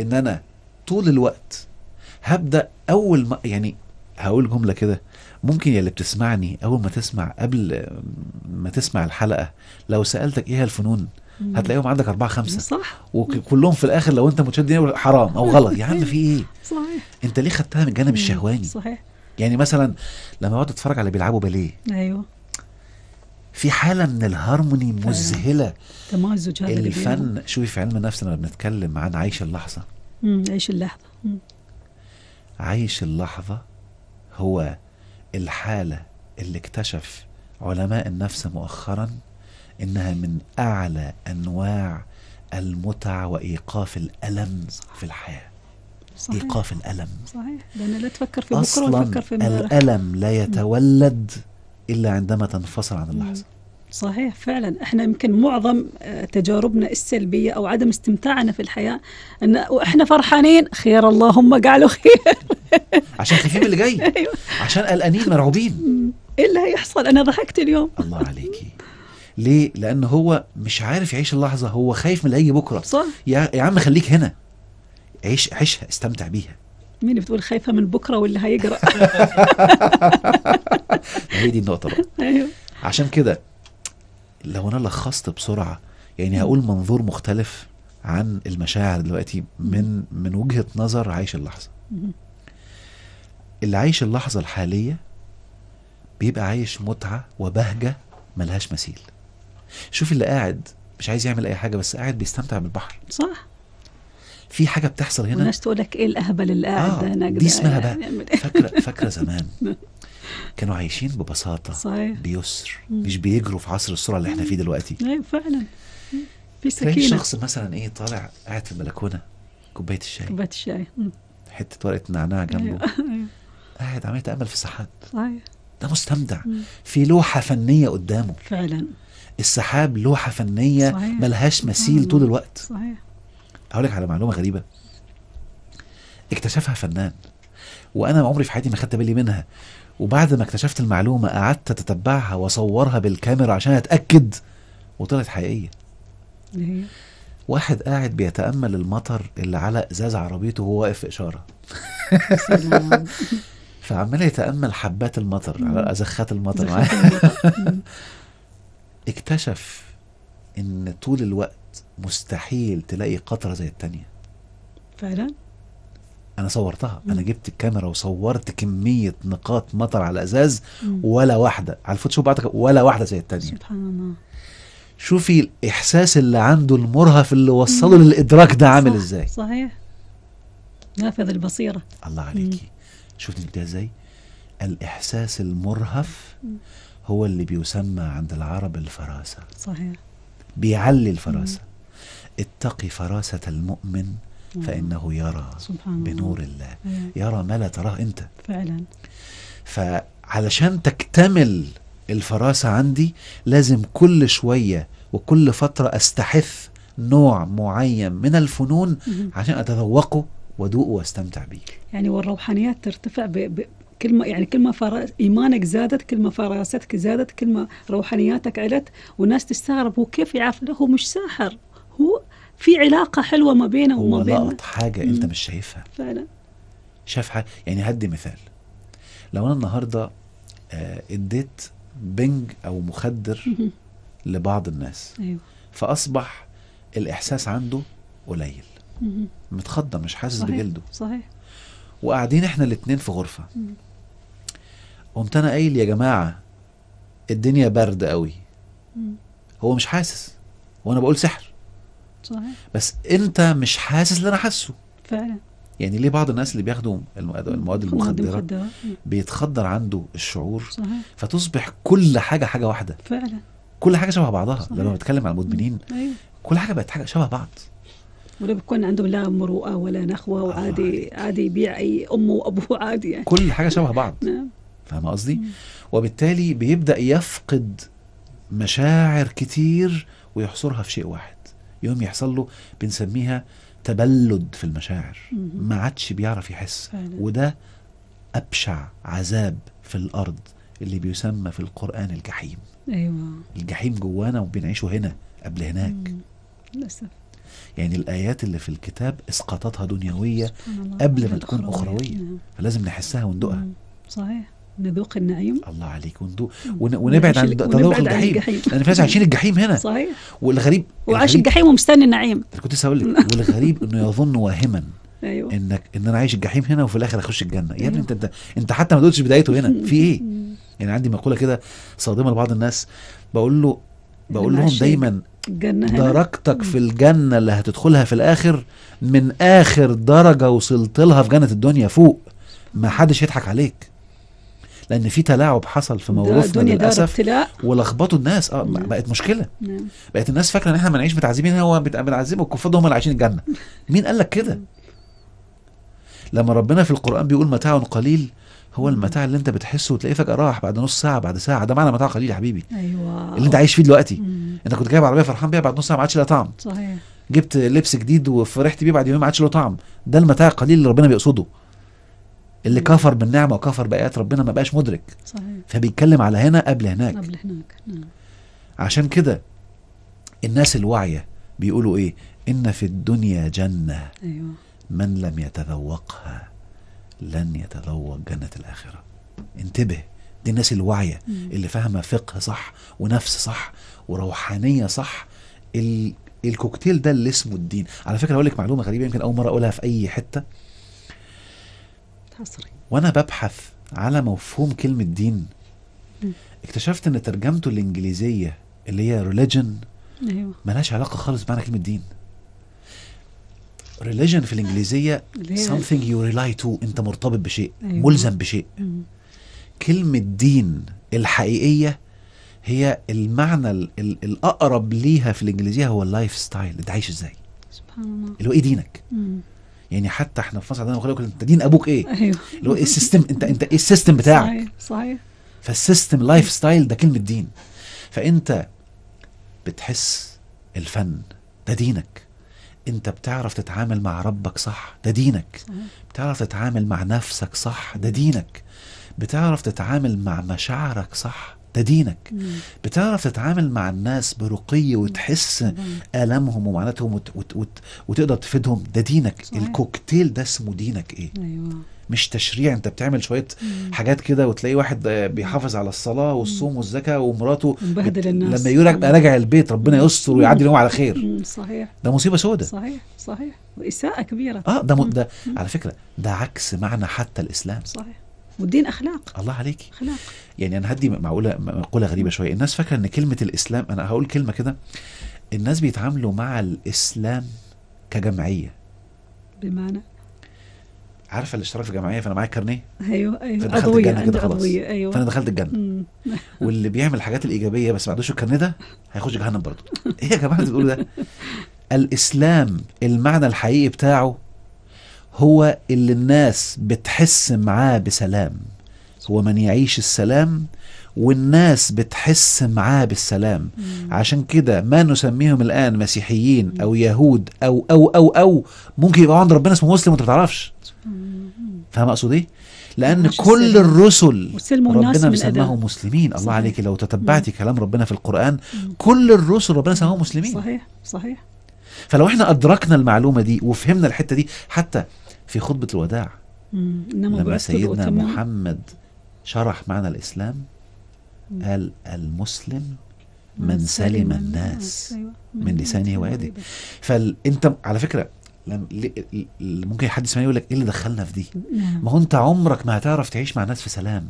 ان انا طول الوقت هبدا اول ما يعني هقول جمله كده ممكن يا اللي بتسمعني اول ما تسمع قبل ما تسمع الحلقه لو سالتك ايه الفنون هتلاقيهم عندك أربعة خمسة صح وكلهم في الآخر لو أنت متشدد حرام أو غلط يا عم [LAUGHS] في إيه؟ صحيح أنت ليه خدتها من الجانب الشهواني؟ صحيح يعني مثلا لما اقعد اتفرج على اللي بيلعبوا باليه ايوه في حالة من الهارموني مذهلة تمازج هذا الفن شوفي في علم النفس لما بنتكلم عن عيش اللحظة امم عيش اللحظة مم. عيش اللحظة هو الحالة اللي اكتشف علماء النفس مؤخرا انها من اعلى انواع المتع وايقاف الالم في الحياة صحيح. ايقاف الالم صحيح لان لا تفكر في بكره وتفكر في امبارح الالم لا يتولد الا عندما تنفصل عن اللحظه صحيح فعلا احنا يمكن معظم آه، تجاربنا السلبيه او عدم استمتاعنا في الحياه ان احنا فرحانين خير اللهم قالوا خير [LAUGHS] عشان خايفين اللي جاي أيوه. عشان قلقانين مرعوبين ايه اللي هيحصل انا ضحكت اليوم الله عليكي ليه؟ لأن هو مش عارف يعيش اللحظة هو خايف من اللي هيجي بكرة صح يا عم خليك هنا عيش عيشها استمتع بيها مين اللي بتقول خايفه من بكره واللي هيجرى [LAUGHS] هي دي النقطه بقى ايوه عشان كده لو انا لخصت بسرعه يعني هقول منظور مختلف عن المشاعر دلوقتي من من وجهه نظر عايش اللحظه اللي عايش اللحظه الحاليه بيبقى عايش متعه وبهجه ملهاش مثيل شوف اللي قاعد مش عايز يعمل اي حاجه بس قاعد بيستمتع بالبحر صح في حاجه بتحصل هنا الناس تقول لك ايه الاهبل اللي قاعد آه هناك دي اسمها يعني بقى إيه؟ فاكره فاكره [LAUGHS] زمان كانوا عايشين ببساطه صحيح. بيسر مش بيجروا في عصر السرعه اللي احنا فيه دلوقتي ايوه فعلا في سكينه شخص مثلا ايه طالع قاعد في البلكونه كوبايه الشاي كوبايه الشاي حته ورقه نعناع أيوة، جنبه [LAUGHS] أيوة. قاعد عم يتامل في السحاب صحيح ده مستمتع في لوحه فنيه قدامه فعلا السحاب لوحه فنيه صحيح. ملهاش مثيل آه، طول الوقت صحيح هقول لك على معلومه غريبه اكتشفها فنان وانا عمري في حياتي ما خدت بالي منها وبعد ما اكتشفت المعلومه قعدت اتتبعها واصورها بالكاميرا عشان اتاكد وطلعت حقيقيه واحد قاعد بيتامل المطر اللي على ازاز عربيته وهو واقف في اشاره [LAUGHS] فعمال يتامل حبات المطر على ازخات المطر [LAUGHS] اكتشف ان طول الوقت مستحيل تلاقي قطره زي الثانيه فعلا انا صورتها مم. انا جبت الكاميرا وصورت كميه نقاط مطر على الازاز مم. ولا واحده على الفوتوشوب بعتك ولا واحده زي الثانيه سبحان الله شوفي الاحساس اللي عنده المرهف اللي وصله مم. للادراك ده عامل صح. ازاي صحيح نافذ البصيره الله عليكي شفتي انت ازاي الاحساس المرهف مم. هو اللي بيسمى عند العرب الفراسه صحيح بيعلي الفراسة اتقي فراسة المؤمن آه. فإنه يرى سبحان بنور الله آه. يرى ما لا تراه أنت فعلا فعلشان تكتمل الفراسة عندي لازم كل شوية وكل فترة أستحث نوع معين من الفنون عشان أتذوقه وادوقه واستمتع بيه يعني والروحانيات ترتفع ب... ب... كل ما يعني كل ما فر... ايمانك زادت كل ما فراستك زادت كل ما روحانياتك علت والناس تستغرب هو كيف يعرف له هو مش ساحر هو في علاقه حلوه ما بينه وما بينه هو لقط حاجه مم. انت مش شايفها فعلا شاف حاجه يعني هدي مثال لو انا النهارده آه، اديت بنج او مخدر مم. لبعض الناس أيوه. فاصبح الاحساس عنده قليل متخضى مش حاسس صحيح. بجلده صحيح وقاعدين احنا الاثنين في غرفه مم. قمت انا قايل يا جماعه الدنيا برد قوي هو مش حاسس وانا بقول سحر صحيح بس انت مش حاسس اللي انا حاسه فعلا يعني ليه بعض الناس اللي بياخدوا المواد المخدره المخدرة. بيتخدر عنده الشعور صحيح. فتصبح كل حاجه حاجه واحده فعلا كل حاجه شبه بعضها صحيح. لما بتكلم عن المدمنين أيوه. كل حاجه بقت حاجه شبه بعض ولا بيكون عندهم لا مروءه ولا نخوه آه. وعادي عادي يبيع اي امه وابوه عادي يعني. كل حاجه شبه بعض [LAUGHS] نعم فاهمة قصدي وبالتالي بيبدا يفقد مشاعر كتير ويحصرها في شيء واحد يوم يحصل له بنسميها تبلد في المشاعر ما عادش بيعرف يحس وده ابشع عذاب في الارض اللي بيسمى في القران الجحيم ايوه الجحيم جوانا وبنعيشه هنا قبل هناك للاسف يعني الايات اللي في الكتاب اسقاطاتها دنيويه قبل ما تكون اخرويه فلازم نحسها وندقها صحيح نذوق النعيم الله عليك وندو ون... ونبعد عن تذوق الجحيم لان في ناس عايشين الجحيم هنا صحيح والغريب وعايش الجحيم ومستني النعيم انا كنت لسه هقول لك والغريب انه يظن واهما ايوه انك ان انا عايش الجحيم هنا وفي الاخر اخش الجنه يا ابني أيوة. انت انت حتى ما قلتش بدايته هنا في ايه؟ [LAUGHS] يعني عندي مقوله كده صادمه لبعض الناس بقول له بقول لهم دايما الجنة درجتك في الجنه اللي هتدخلها في الاخر من اخر درجه وصلت لها في جنه الدنيا فوق ما حدش يضحك عليك لان في تلاعب حصل في موروثنا للاسف ولخبطوا الناس اه نعم. بقت مشكله نعم. بقت الناس فاكره ان احنا ما نعيش متعذبين هو بنعذبه الكفار هم اللي عايشين الجنه مين قال لك كده لما ربنا في القران بيقول متاع قليل هو نعم. المتاع اللي انت بتحسه وتلاقيه فجاه راح بعد نص ساعه بعد ساعه ده معنى متاع قليل يا حبيبي ايوه اللي انت عايش فيه دلوقتي مم. انت كنت جايب عربيه فرحان بيها بعد نص ساعه ما عادش لها طعم صحيح جبت لبس جديد وفرحت بيه بعد يومين ما عادش له طعم ده المتاع القليل اللي ربنا بيقصده اللي كفر بالنعمه وكفر بايات ربنا ما بقاش مدرك صحيح فبيتكلم على هنا قبل هناك قبل هناك نعم عشان كده الناس الواعيه بيقولوا ايه ان في الدنيا جنه ايوه من لم يتذوقها لن يتذوق جنه الاخره انتبه دي الناس الواعيه اللي فاهمه فقه صح ونفس صح وروحانيه صح الكوكتيل ده اللي اسمه الدين على فكره اقول لك معلومه غريبه يمكن اول مره اقولها في اي حته حصري وانا ببحث على مفهوم كلمه دين اكتشفت ان ترجمته الانجليزيه اللي هي ريليجن ايوه مالهاش علاقه خالص بمعنى كلمه دين ريليجن في الانجليزيه something you rely to انت مرتبط بشيء أيوة. ملزم بشيء كلمه دين الحقيقيه هي المعنى الـ الـ الاقرب ليها في الانجليزيه هو اللايف ستايل انت عايش ازاي سبحان الله اللي هو ايه دينك مم. يعني حتى احنا في مصر عندنا مخالفه انت دين ابوك ايه؟ ايوه اللي هو ايه السيستم انت انت ايه السيستم بتاعك؟ صحيح صحيح فالسيستم لايف ستايل ده كلمه دين فانت بتحس الفن ده دينك انت بتعرف تتعامل مع ربك صح ده دينك صحيح. بتعرف تتعامل مع نفسك صح ده دينك بتعرف تتعامل مع مشاعرك صح ده دينك بتعرف تتعامل مع الناس برقي وتحس آلامهم ومعاناتهم وت... وت... وت... وتقدر تفيدهم ده دينك صحيح. الكوكتيل ده اسمه دينك ايه أيوة. مش تشريع انت بتعمل شويه مم. حاجات كده وتلاقي واحد بيحافظ على الصلاه والصوم والزكاه ومراته بت... الناس. لما يقول راجع البيت ربنا يستر ويعدي يوم على خير مم. صحيح ده مصيبه سودة صحيح صحيح واساءه كبيره اه ده م... ده مم. على فكره ده عكس معنى حتى الاسلام صحيح والدين اخلاق الله عليك اخلاق يعني انا هدي معقوله مقوله غريبه شويه الناس فاكره ان كلمه الاسلام انا هقول كلمه كده الناس بيتعاملوا مع الاسلام كجمعيه بمعنى عارفه الاشتراك في جمعيه فانا معايا كارنيه ايوه ايوه فدخلت عضوية الجنه كده خلاص عضوية. ايوه فانا دخلت الجنه واللي بيعمل الحاجات الايجابيه بس ما عندوش الكارنيه ده هيخش جهنم برضه ايه يا جماعه بتقولوا ده [LAUGHS] الاسلام المعنى الحقيقي بتاعه هو اللي الناس بتحس معاه بسلام هو من يعيش السلام والناس بتحس معاه بالسلام مم. عشان كده ما نسميهم الان مسيحيين مم. او يهود او او او او ممكن يبقى عند ربنا اسمه مسلم وانت ما تعرفش فاهم اقصد ايه لان كل السلم. الرسل ربنا بيسماهم مسلمين صحيح. الله عليك لو تتبعتي مم. كلام ربنا في القران مم. كل الرسل ربنا سماهم مسلمين صحيح صحيح فلو احنا ادركنا المعلومه دي وفهمنا الحته دي حتى في خطبة الوداع مم. لما سيدنا محمد شرح معنى الإسلام قال المسلم من سلم الناس أيوة. من لسانه ويده فانت على فكره ممكن حد يسمعني يقول لك ايه اللي دخلنا في دي؟ نعم. ما هو انت عمرك ما هتعرف تعيش مع الناس في سلام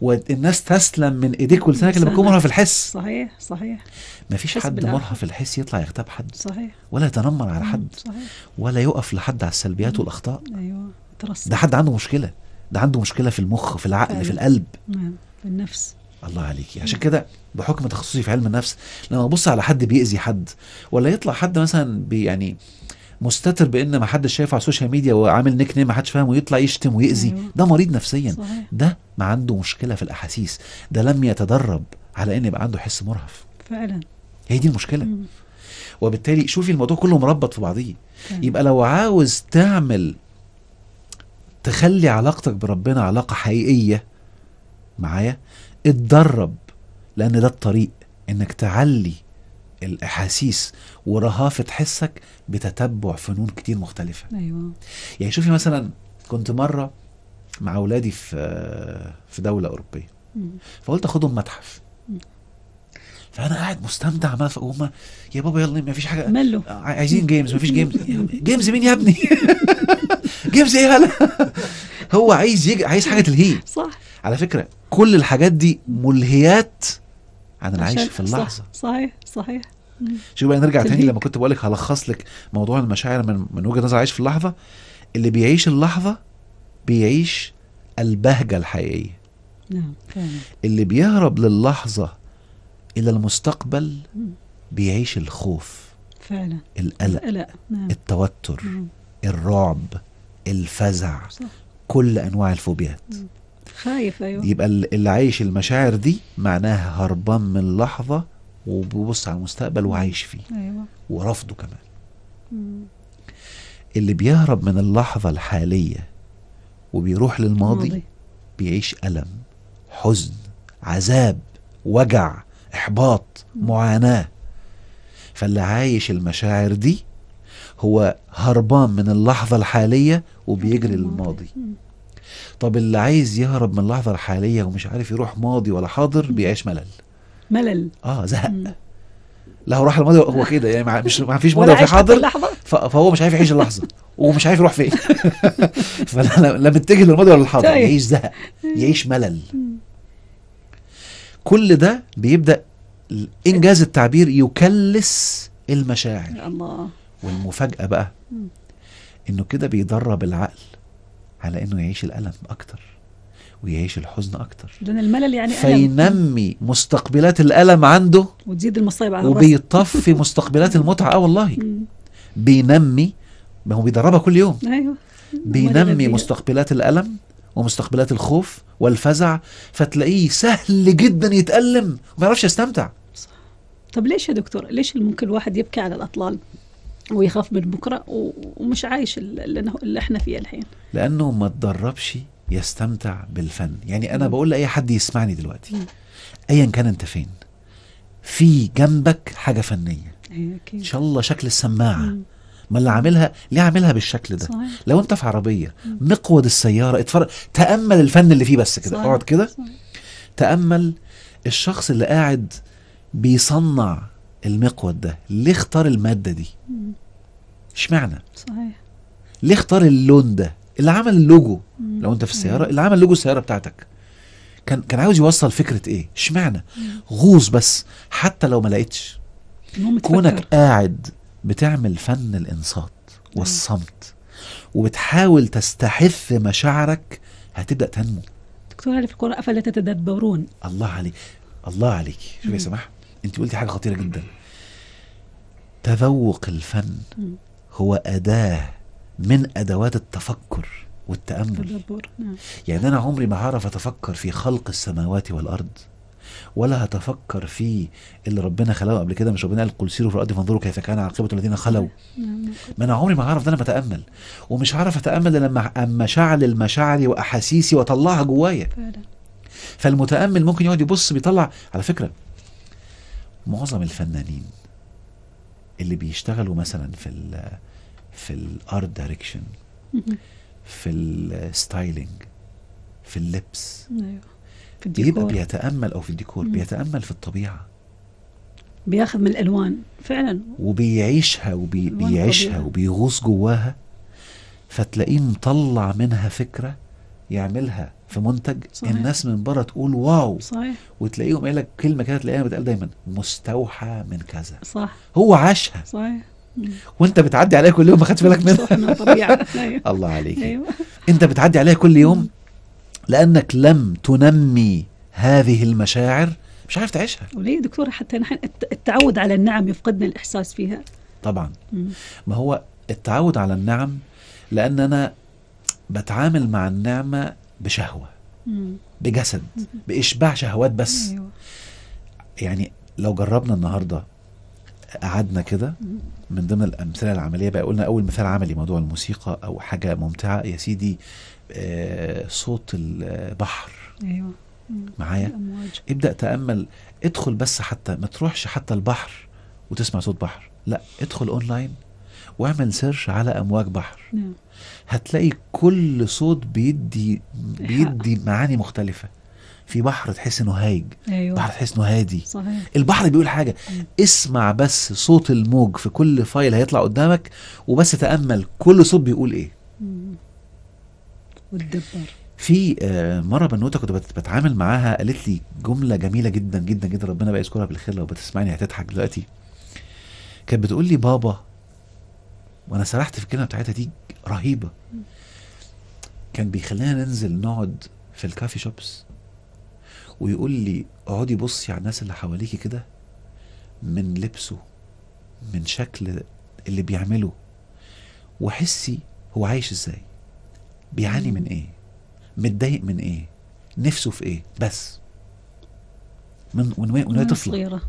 والناس تسلم من ايديك ولسانك لما تكون مرهف الحس صحيح صحيح ما فيش حد مرهف الحس يطلع يغتاب حد صحيح ولا يتنمر على حد صحيح. ولا يقف لحد على السلبيات والاخطاء ايوه ده حد عنده مشكله ده عنده مشكله في المخ في العقل في القلب نعم في النفس الله عليكي عشان كده بحكم تخصصي في علم النفس لما ابص على حد بيأذي حد ولا يطلع حد مثلا يعني مستتر بان ما حدش شايفه على السوشيال ميديا وعامل نيك نيم ما حدش فاهمه ويطلع يشتم ويأذي أيوه. ده مريض نفسيا صحيح. ده ما عنده مشكله في الاحاسيس ده لم يتدرب على ان يبقى عنده حس مرهف فعلا هي دي المشكله مم. وبالتالي شوفي الموضوع كله مربط في بعضيه يبقى لو عاوز تعمل تخلي علاقتك بربنا علاقه حقيقيه معايا اتدرب لان ده الطريق انك تعلي الاحاسيس ورهافه حسك بتتبع فنون كتير مختلفه ايوه يعني شوفي مثلا كنت مره مع اولادي في في دوله اوروبيه فقلت اخدهم متحف فانا قاعد مستمتع ما فهم يا بابا يلا ما فيش حاجه ملو. آه، عايزين جيمز ما فيش جيمز [LAUGHS] جيمز مين يا ابني جيمز [LAUGHS] ايه هلا [LAUGHS] هو عايز يجي عايز حاجه تلهيه صح على فكره كل الحاجات دي ملهيات عن العيش في اللحظه صحيح صحيح شوف بقى نرجع تاني لما كنت بقول لك هلخص لك موضوع المشاعر من من وجهه نظر عايش في اللحظه اللي بيعيش اللحظه بيعيش البهجه الحقيقيه نعم اللي بيهرب للحظه الى المستقبل بيعيش الخوف فعلا القلق القلق نعم. التوتر مم. الرعب الفزع صح. كل انواع الفوبيات مم. خايف ايوه يبقى اللي عايش المشاعر دي معناها هربان من لحظة وبيبص على المستقبل وعايش فيه ايوه ورافضه كمان مم. اللي بيهرب من اللحظه الحاليه وبيروح للماضي ماضي. بيعيش الم حزن عذاب وجع احباط مم. معاناه فاللي عايش المشاعر دي هو هربان من اللحظه الحاليه وبيجري للماضي مم. طب اللي عايز يهرب من اللحظه الحاليه ومش عارف يروح ماضي ولا حاضر بيعيش ملل ملل اه زهق لا هو راح الماضي هو كده يعني مش ما فيش ماضي في حاضر فهو مش عارف يعيش اللحظه ومش عارف يروح فين [LAUGHS] فلا متجه للماضي ولا للحاضر طيب. يعيش زهق يعيش ملل كل ده بيبدا انجاز التعبير يكلس المشاعر الله والمفاجاه بقى انه كده بيدرب العقل على انه يعيش الالم اكتر ويعيش الحزن اكتر دون الملل يعني فينمي ألم. مستقبلات الالم عنده وتزيد المصايب على وبيطفي [LAUGHS] مستقبلات المتعه اه والله بينمي ما هو بيدربها كل يوم ايوه بينمي مستقبلات الالم ومستقبلات الخوف والفزع فتلاقيه سهل جدا يتألم وما يعرفش يستمتع طب ليش يا دكتور ليش ممكن الواحد يبكي على الاطلال ويخاف من بكره ومش عايش اللي احنا فيه الحين لانه ما تدربش يستمتع بالفن يعني انا بقول لاي حد يسمعني دلوقتي ايا إن كان انت فين في جنبك حاجه فنيه إيه، ان شاء الله شكل السماعه ما اللي عاملها ليه عاملها بالشكل ده صحيح. لو انت في عربيه مقود السياره اتفرج تامل الفن اللي فيه بس كده اقعد كده تامل الشخص اللي قاعد بيصنع المقود ده ليه اختار الماده دي مم. اشمعنى صحيح ليه اختار اللون ده اللي عمل اللوجو لو انت في السياره اللي عمل لوجو السياره بتاعتك كان كان عاوز يوصل فكره ايه اشمعنى غوص بس حتى لو ما لقيتش كونك قاعد بتعمل فن الانصات والصمت وبتحاول تستحث مشاعرك هتبدا تنمو دكتور علي في القران افلا تتدبرون الله عليك الله عليك شوفي يا سماح انت قلتي حاجه خطيره جدا تذوق الفن هو أداة من أدوات التفكر والتأمل نعم. يعني أنا عمري ما هعرف أتفكر في خلق السماوات والأرض ولا هتفكر في اللي ربنا خلقه قبل كده مش ربنا قال قل سيروا في الارض فانظروا كيف كان عاقبه الذين خلوا نعم، نعم. ما انا عمري ما هعرف ده انا بتامل ومش هعرف اتامل الا لما اما اشعل مشاعري واحاسيسي واطلعها جوايا فالمتامل ممكن يقعد يبص بيطلع على فكره معظم الفنانين اللي بيشتغلوا مثلا في ال في الارت دايركشن في الستايلينج في اللبس ايوه في الديكور بيبقى بيتامل او في الديكور بيتامل في الطبيعه بياخذ من الالوان فعلا وبيعيشها وبيعيشها وبيغوص جواها فتلاقيه مطلع منها فكره يعملها في منتج صحيح. الناس من بره تقول واو صحيح. وتلاقيهم قايل لك كلمه كده تلاقيها بتقال دايما مستوحى من كذا صح هو عاشها صحيح وانت بتعدي عليها كل يوم ما خدتش بالك [LAUGHS] منها [LAUGHS] أيوة. الله عليك أيوة. انت بتعدي عليها كل يوم لانك لم تنمي هذه المشاعر مش عارف تعيشها وليه دكتور حتى نحن التعود على النعم يفقدنا الاحساس فيها طبعا ما هو التعود على النعم لان انا بتعامل مع النعمه بشهوه بجسد باشباع شهوات بس أيوة. يعني لو جربنا النهارده قعدنا كده من ضمن الامثله العمليه بقى قلنا اول مثال عملي موضوع الموسيقى او حاجه ممتعه يا سيدي آه، صوت البحر ايوه معايا ابدا تامل ادخل بس حتى ما تروحش حتى البحر وتسمع صوت بحر لا ادخل اونلاين واعمل سيرش على امواج بحر نعم. هتلاقي كل صوت بيدي بيدي معاني مختلفه في بحر تحس انه هايج أيوة. بحر تحس انه هادي صحيح. البحر بيقول حاجه اسمع بس صوت الموج في كل فايل هيطلع قدامك وبس تامل كل صوت بيقول ايه وتدبر في آه، مره بنوته كنت بتعامل معاها قالت لي جمله جميله جدا جدا جدا ربنا بقى يذكرها بالخير لو بتسمعني هتضحك دلوقتي كانت بتقول لي بابا وانا سرحت في الكلمه بتاعتها دي رهيبه كان بيخلينا ننزل نقعد في الكافي شوبس ويقول لي اقعدي بصي على الناس اللي حواليكي كده من لبسه من شكل اللي بيعمله وحسي هو عايش ازاي بيعاني من ايه متضايق من ايه نفسه في ايه بس من وين طفله صغيره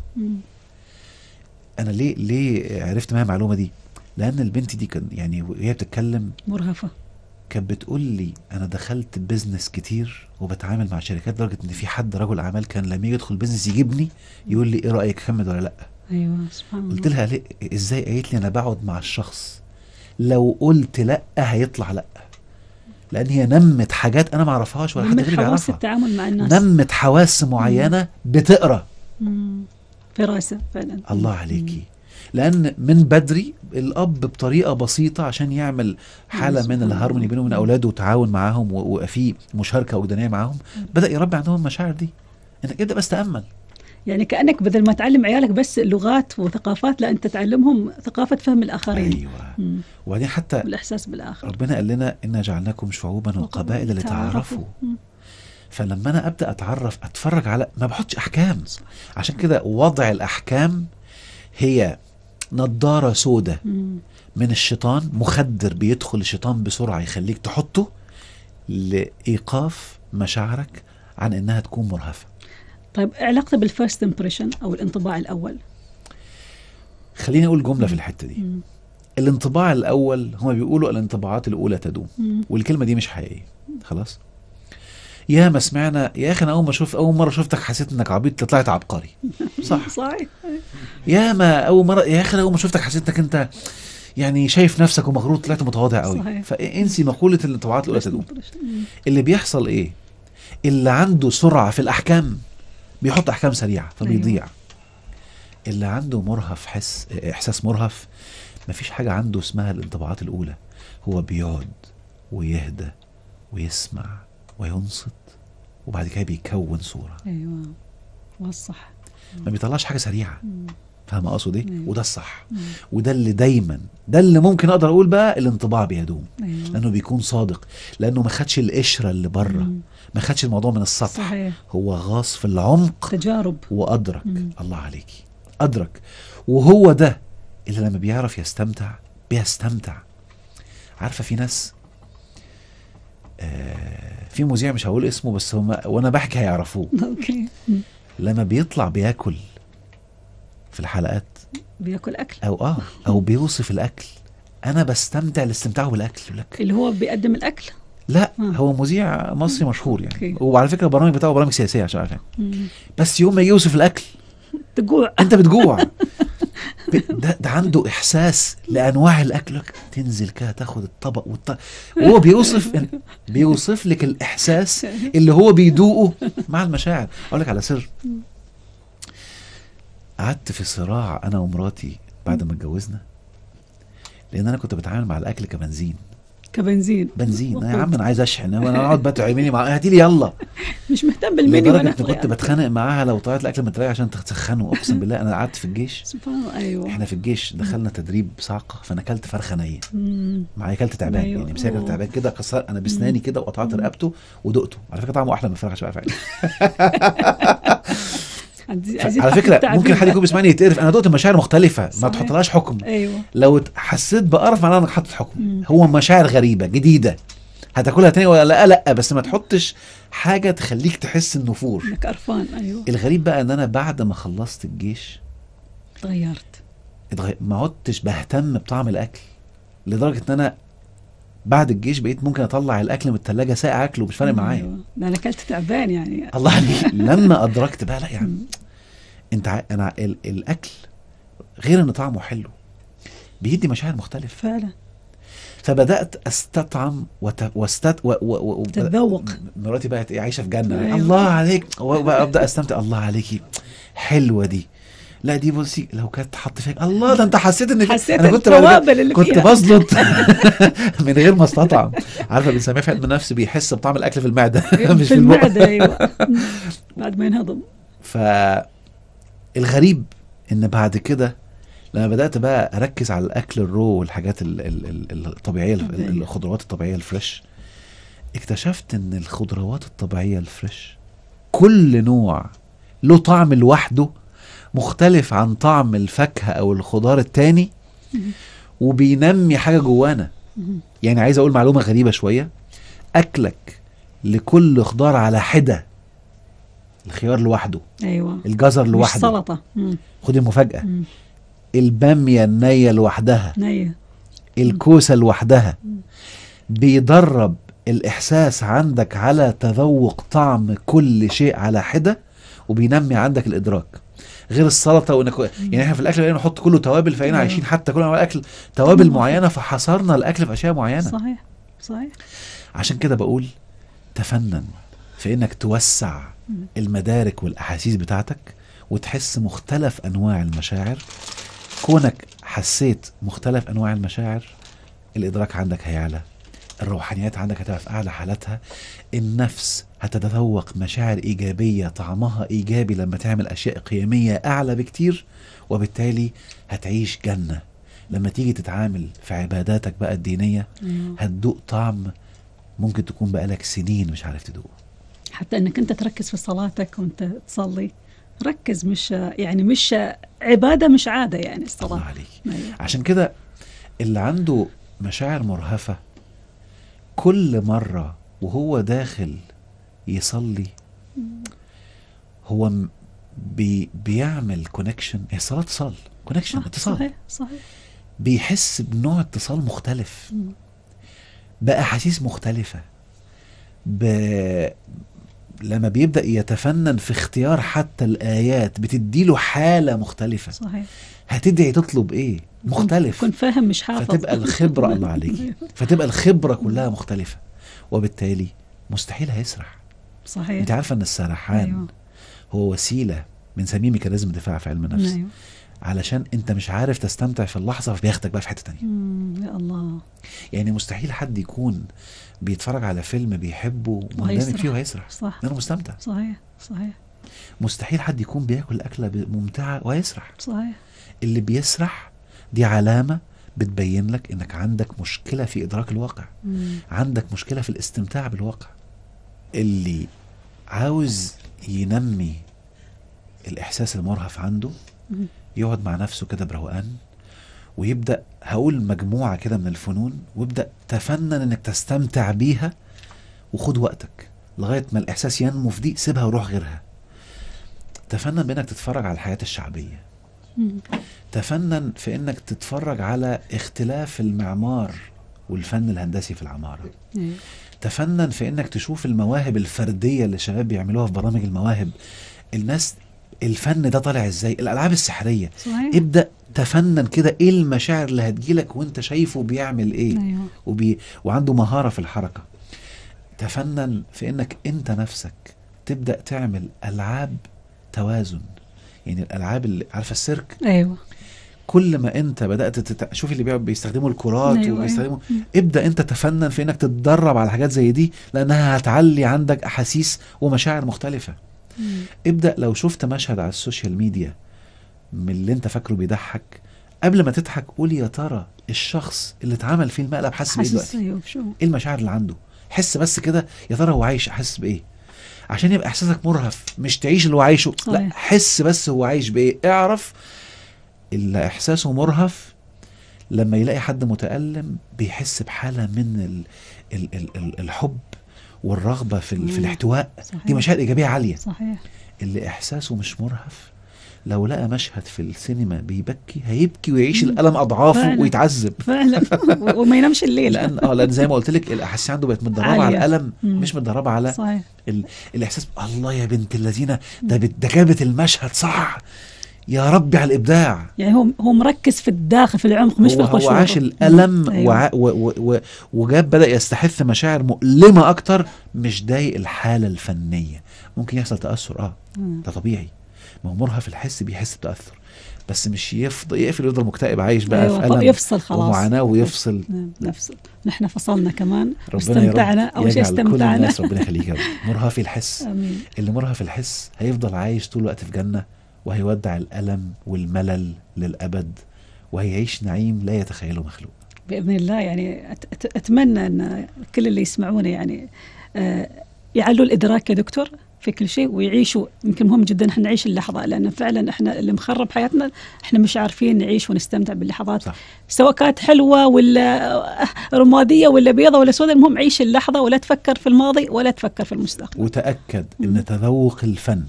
انا ليه ليه عرفت معايا المعلومه دي لان البنت دي كان يعني وهي بتتكلم مرهفه كانت بتقول لي انا دخلت بزنس كتير وبتعامل مع شركات لدرجه ان في حد رجل اعمال كان لما يجي يدخل بزنس يجيبني يقول لي ايه رايك اكمل ولا لا ايوه سبحان الله قلت لها ليه ازاي قالت لي انا بقعد مع الشخص لو قلت لا هيطلع لا لان هي نمت حاجات انا ما اعرفهاش ولا حد غيري بيعرفها حواس التعامل مع الناس نمت حواس معينه بتقرا فراسه فعلا الله عليكي مم. لان من بدري الاب بطريقه بسيطه عشان يعمل حاله من الهارموني بينه وبين اولاده وتعاون معاهم وفي مشاركه وجدانيه معاهم بدا يربي عندهم المشاعر دي انك ابدا بس تامل يعني كانك بدل ما تعلم عيالك بس لغات وثقافات لا انت تعلمهم ثقافه فهم الاخرين ايوه وبعدين حتى الاحساس بالاخر ربنا قال لنا انا جعلناكم شعوبا وقبائل لتعارفوا فلما انا ابدا اتعرف اتفرج على ما بحطش احكام عشان كده وضع الاحكام هي نضاره سودة من الشيطان مخدر بيدخل الشيطان بسرعه يخليك تحطه لايقاف مشاعرك عن انها تكون مرهفه طيب علاقته بالفيرست امبريشن او الانطباع الاول خليني اقول جمله في الحته دي الانطباع الاول هم بيقولوا الانطباعات الاولى تدوم والكلمه دي مش حقيقيه خلاص يا ما سمعنا يا اخي انا اول ما شوف اول مره شفتك حسيت انك عبيط طلعت عبقري [LAUGHS] صح صحيح يا ما اول مره يا اخي اول ما شفتك حسيت انك انت يعني شايف نفسك ومغرور طلعت متواضع قوي صحيح. فانسي مقوله الانطباعات الاولى تدوم اللي بيحصل ايه اللي عنده سرعه في الاحكام بيحط احكام سريعه فبيضيع أيوه. اللي عنده مرهف حس احساس مرهف مفيش حاجه عنده اسمها الانطباعات الاولى هو بيقعد ويهدى ويسمع وينصت وبعد كده بيكون صوره ايوه والصح ما بيطلعش حاجه سريعه فاهم اقصد ايه أيوة. وده الصح وده اللي دايما ده اللي ممكن اقدر اقول بقى الانطباع بيدوم أيوة. لانه بيكون صادق لانه ما خدش القشره اللي بره ما خدش الموضوع من السطح صحيح. هو غاص في العمق تجارب وادرك مم. الله عليكي ادرك وهو ده اللي لما بيعرف يستمتع بيستمتع عارفه في ناس آه في مذيع مش هقول اسمه بس هم وانا بحكي هيعرفوه اوكي لما بيطلع بياكل في الحلقات بياكل اكل او اه او بيوصف الاكل انا بستمتع لاستمتاعه بالاكل لك. اللي هو بيقدم الاكل لا آه. هو مذيع مصري مشهور يعني أوكي. وعلى فكره البرامج بتاعه برامج سياسيه عشان عارفين بس يوم ما يوصف الاكل [LAUGHS] تجوع انت بتجوع [LAUGHS] ده, ده عنده احساس لانواع الاكل تنزل كده تاخد الطبق والطبق وهو بيوصف بيوصف لك الاحساس اللي هو بيدوقه مع المشاعر اقول لك على سر قعدت في صراع انا ومراتي بعد ما اتجوزنا لان انا كنت بتعامل مع الاكل كبنزين كبنزين بنزين يا عم [LAUGHS] انا عايز اشحن انا اقعد بقى تعملي مع هاتي لي يلا مش مهتم بالمنيو لدرجه انا كنت بتخانق معاها لو طلعت الاكل من عشان تسخنه اقسم بالله انا قعدت في الجيش [LAUGHS] سبحان الله ايوه احنا في الجيش دخلنا تدريب صعقه فانا اكلت فرخه نيه معايا اكلت تعبان أيوة. يعني مسافر تعبان كده كسر انا بسناني كده وقطعت رقبته ودقته على فكره طعمه احلى من الفرخه مش عارف [LAUGHS] على فكره ممكن حد يكون بيسمعني يتقرف انا دوت مشاعر مختلفه صحيح. ما تحطلهاش حكم ايوه لو حسيت بقرف معناها انك حاطط حكم مم. هو مشاعر غريبه جديده هتاكلها تاني ولا لا لا بس ما تحطش حاجه تخليك تحس النفور انك قرفان ايوه الغريب بقى ان انا بعد ما خلصت الجيش اتغيرت ما عدتش بهتم بطعم الاكل لدرجه ان انا بعد الجيش بقيت ممكن اطلع الاكل من الثلاجه ساقع اكله مش فارق معايا ده انا اكلت تعبان يعني الله عليك [LAUGHS] لما ادركت بقى لا يعني انت انا ال... الاكل غير ان طعمه حلو بيدي مشاعر مختلفه فعلا فبدات استطعم وت... واستت و... و... و... تتذوق مراتي بقت إيه، عايشه في جنه أيوة. الله عليك وابدا استمتع الله عليكي حلوه دي لا دي بصي لو كانت تحط فيك الله ده انت حسيت ان حسيت انا كنت كنت بزلط [LAUGHS] [LAUGHS] من غير ما استطعم عارفه بنسميها في علم النفس بيحس بطعم الاكل في المعده [LAUGHS] مش في المعده ايوه بعد ما ينهضم ف الغريب ان بعد كده لما بدات بقى اركز على الاكل الرو والحاجات الـ الـ الطبيعيه أيوة. الخضروات الطبيعيه الفريش اكتشفت ان الخضروات الطبيعيه الفريش كل نوع له طعم لوحده مختلف عن طعم الفاكهه او الخضار التاني وبينمي حاجه جوانا يعني عايز اقول معلومه غريبه شويه اكلك لكل خضار على حده الخيار لوحده ايوه الجزر لوحده سلطه خدي المفاجاه الباميه النيه لوحدها نيه الكوسه لوحدها بيدرب الاحساس عندك على تذوق طعم كل شيء على حده وبينمي عندك الادراك غير السلطه وانك يعني احنا في الاكل بقينا نحط كله توابل فبقينا نعم. عايشين حتى كل انواع الاكل توابل معينه فحصرنا الاكل في اشياء معينه صحيح صحيح عشان كده بقول تفنن في انك توسع المدارك والاحاسيس بتاعتك وتحس مختلف انواع المشاعر كونك حسيت مختلف انواع المشاعر الادراك عندك هيعلى الروحانيات عندك هتبقى في اعلى حالاتها النفس هتتذوق مشاعر ايجابيه طعمها ايجابي لما تعمل اشياء قيميه اعلى بكتير وبالتالي هتعيش جنه لما تيجي تتعامل في عباداتك بقى الدينيه هتدوق طعم ممكن تكون بقالك سنين مش عارف تدوقه حتى انك انت تركز في صلاتك وانت تصلي ركز مش يعني مش عباده مش عاده يعني الصلاه الله عليك أيوة. عشان كده اللي عنده مشاعر مرهفه كل مرة وهو داخل يصلي هو بي بيعمل كونكشن هي الصلاة اتصال كونكشن اتصال صحيح صحيح بيحس بنوع اتصال مختلف بأحاسيس مختلفة ب... لما بيبدأ يتفنن في اختيار حتى الآيات بتدي له حالة مختلفة صحيح هتدعي تطلب ايه مختلف كنت فاهم مش حافظ فتبقى الخبرة الله عليك [LAUGHS] فتبقى الخبرة كلها مختلفة وبالتالي مستحيل هيسرح صحيح انت عارفة ان السرحان أيوة. هو وسيلة بنسميه ميكانيزم دفاع في علم النفس أيوة. علشان انت مش عارف تستمتع في اللحظه فبياخدك بقى في حته تانية يا الله يعني مستحيل حد يكون بيتفرج على فيلم بيحبه ومندمج فيه وهيسرح صح لانه مستمتع صحيح صحيح مستحيل حد يكون بياكل اكله ممتعه وهيسرح صحيح اللي بيسرح دي علامه بتبين لك انك عندك مشكله في ادراك الواقع مم. عندك مشكله في الاستمتاع بالواقع اللي عاوز ينمي الاحساس المرهف عنده مم. يقعد مع نفسه كده بروقان ويبدا هقول مجموعه كده من الفنون وابدا تفنن انك تستمتع بيها وخد وقتك لغايه ما الاحساس ينمو في دي سيبها وروح غيرها تفنن بانك تتفرج على الحياه الشعبيه تفنن في انك تتفرج على اختلاف المعمار والفن الهندسي في العماره تفنن في انك تشوف المواهب الفرديه اللي الشباب بيعملوها في برامج المواهب الناس الفن ده طالع ازاي الالعاب السحريه صحيح. ابدا تفنن كده ايه المشاعر اللي هتجيلك وانت شايفه بيعمل ايه أيوه. وبي... وعنده مهاره في الحركه تفنن في انك انت نفسك تبدا تعمل العاب توازن يعني الالعاب اللي عارفه السيرك ايوه كل ما انت بدات تت... شوف اللي بيستخدموا الكرات أيوة, أيوة. وبيستخدموا أيوة. ابدا انت تفنن في انك تتدرب على حاجات زي دي لانها هتعلي عندك احاسيس ومشاعر مختلفه مم. ابدا لو شفت مشهد على السوشيال ميديا من اللي انت فاكره بيضحك قبل ما تضحك قول يا ترى الشخص اللي اتعمل فيه المقلب حاسس بايه دلوقتي؟ أيوة، ايه المشاعر اللي عنده؟ حس بس كده يا ترى هو عايش حاسس بايه؟ عشان يبقى احساسك مرهف مش تعيش اللي هو عايشه لا حس بس هو عايش بايه اعرف اللي احساسه مرهف لما يلاقي حد متألم بيحس بحالة من الـ الـ الـ الـ الحب والرغبة في, في الاحتواء صحيح. دي مشاهد إيجابية عالية صحيح. اللي إحساسه مش مرهف لو لقى مشهد في السينما بيبكي هيبكي ويعيش الالم اضعافه ويتعذب فعلا [LAUGHS] وما ينامش الليل لان اه لان زي ما قلت لك الاحاسيس عنده بقت متدربه على الالم مش متدربه على صحيح. ال... الاحساس الله يا بنت الذين ده ده جابت المشهد صح يا ربي على الابداع يعني هو هو مركز في الداخل في العمق مش في الخشوع هو عاش الالم أيوه. وع و و و وجاب بدا يستحث مشاعر مؤلمه اكتر مش ضايق الحاله الفنيه ممكن يحصل تاثر اه ده طبيعي ما هو مرهف الحس بيحس بتاثر بس مش يفضل يقفل يفضل مكتئب عايش بقى أيوة في آه، ألم يفصل خلاص ومعاناه ويفصل نفصل نعم، نحن فصلنا كمان ربنا استمتعنا او شيء استمتعنا الناس ربنا يخليك مرهف الحس امين اللي مرهف الحس هيفضل عايش طول الوقت في جنه وهيودع الالم والملل للابد وهيعيش نعيم لا يتخيله مخلوق باذن الله يعني اتمنى ان كل اللي يسمعونا يعني آه، يعلوا الادراك يا دكتور في كل شيء ويعيشوا يمكن مهم جدا احنا نعيش اللحظه لان فعلا احنا اللي مخرب حياتنا احنا مش عارفين نعيش ونستمتع باللحظات صح. سواء كانت حلوه ولا رماديه ولا بيضه ولا سوداء المهم عيش اللحظه ولا تفكر في الماضي ولا تفكر في المستقبل وتاكد ان تذوق الفن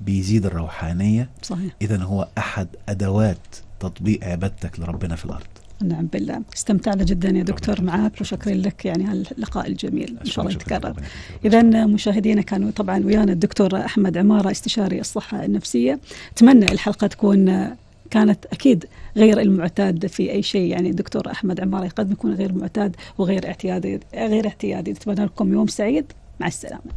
بيزيد الروحانيه صحيح اذا هو احد ادوات تطبيق عبادتك لربنا في الارض نعم بالله استمتعنا جدا يا دكتور معك وشكرا لك يعني هاللقاء الجميل ان شاء الله يتكرر اذا مشاهدينا كانوا طبعا ويانا الدكتور احمد عماره استشاري الصحه النفسيه اتمنى الحلقه تكون كانت اكيد غير المعتاد في اي شيء يعني الدكتور احمد عماره قد يكون غير معتاد وغير اعتيادي غير اعتيادي اتمنى لكم يوم سعيد مع السلامه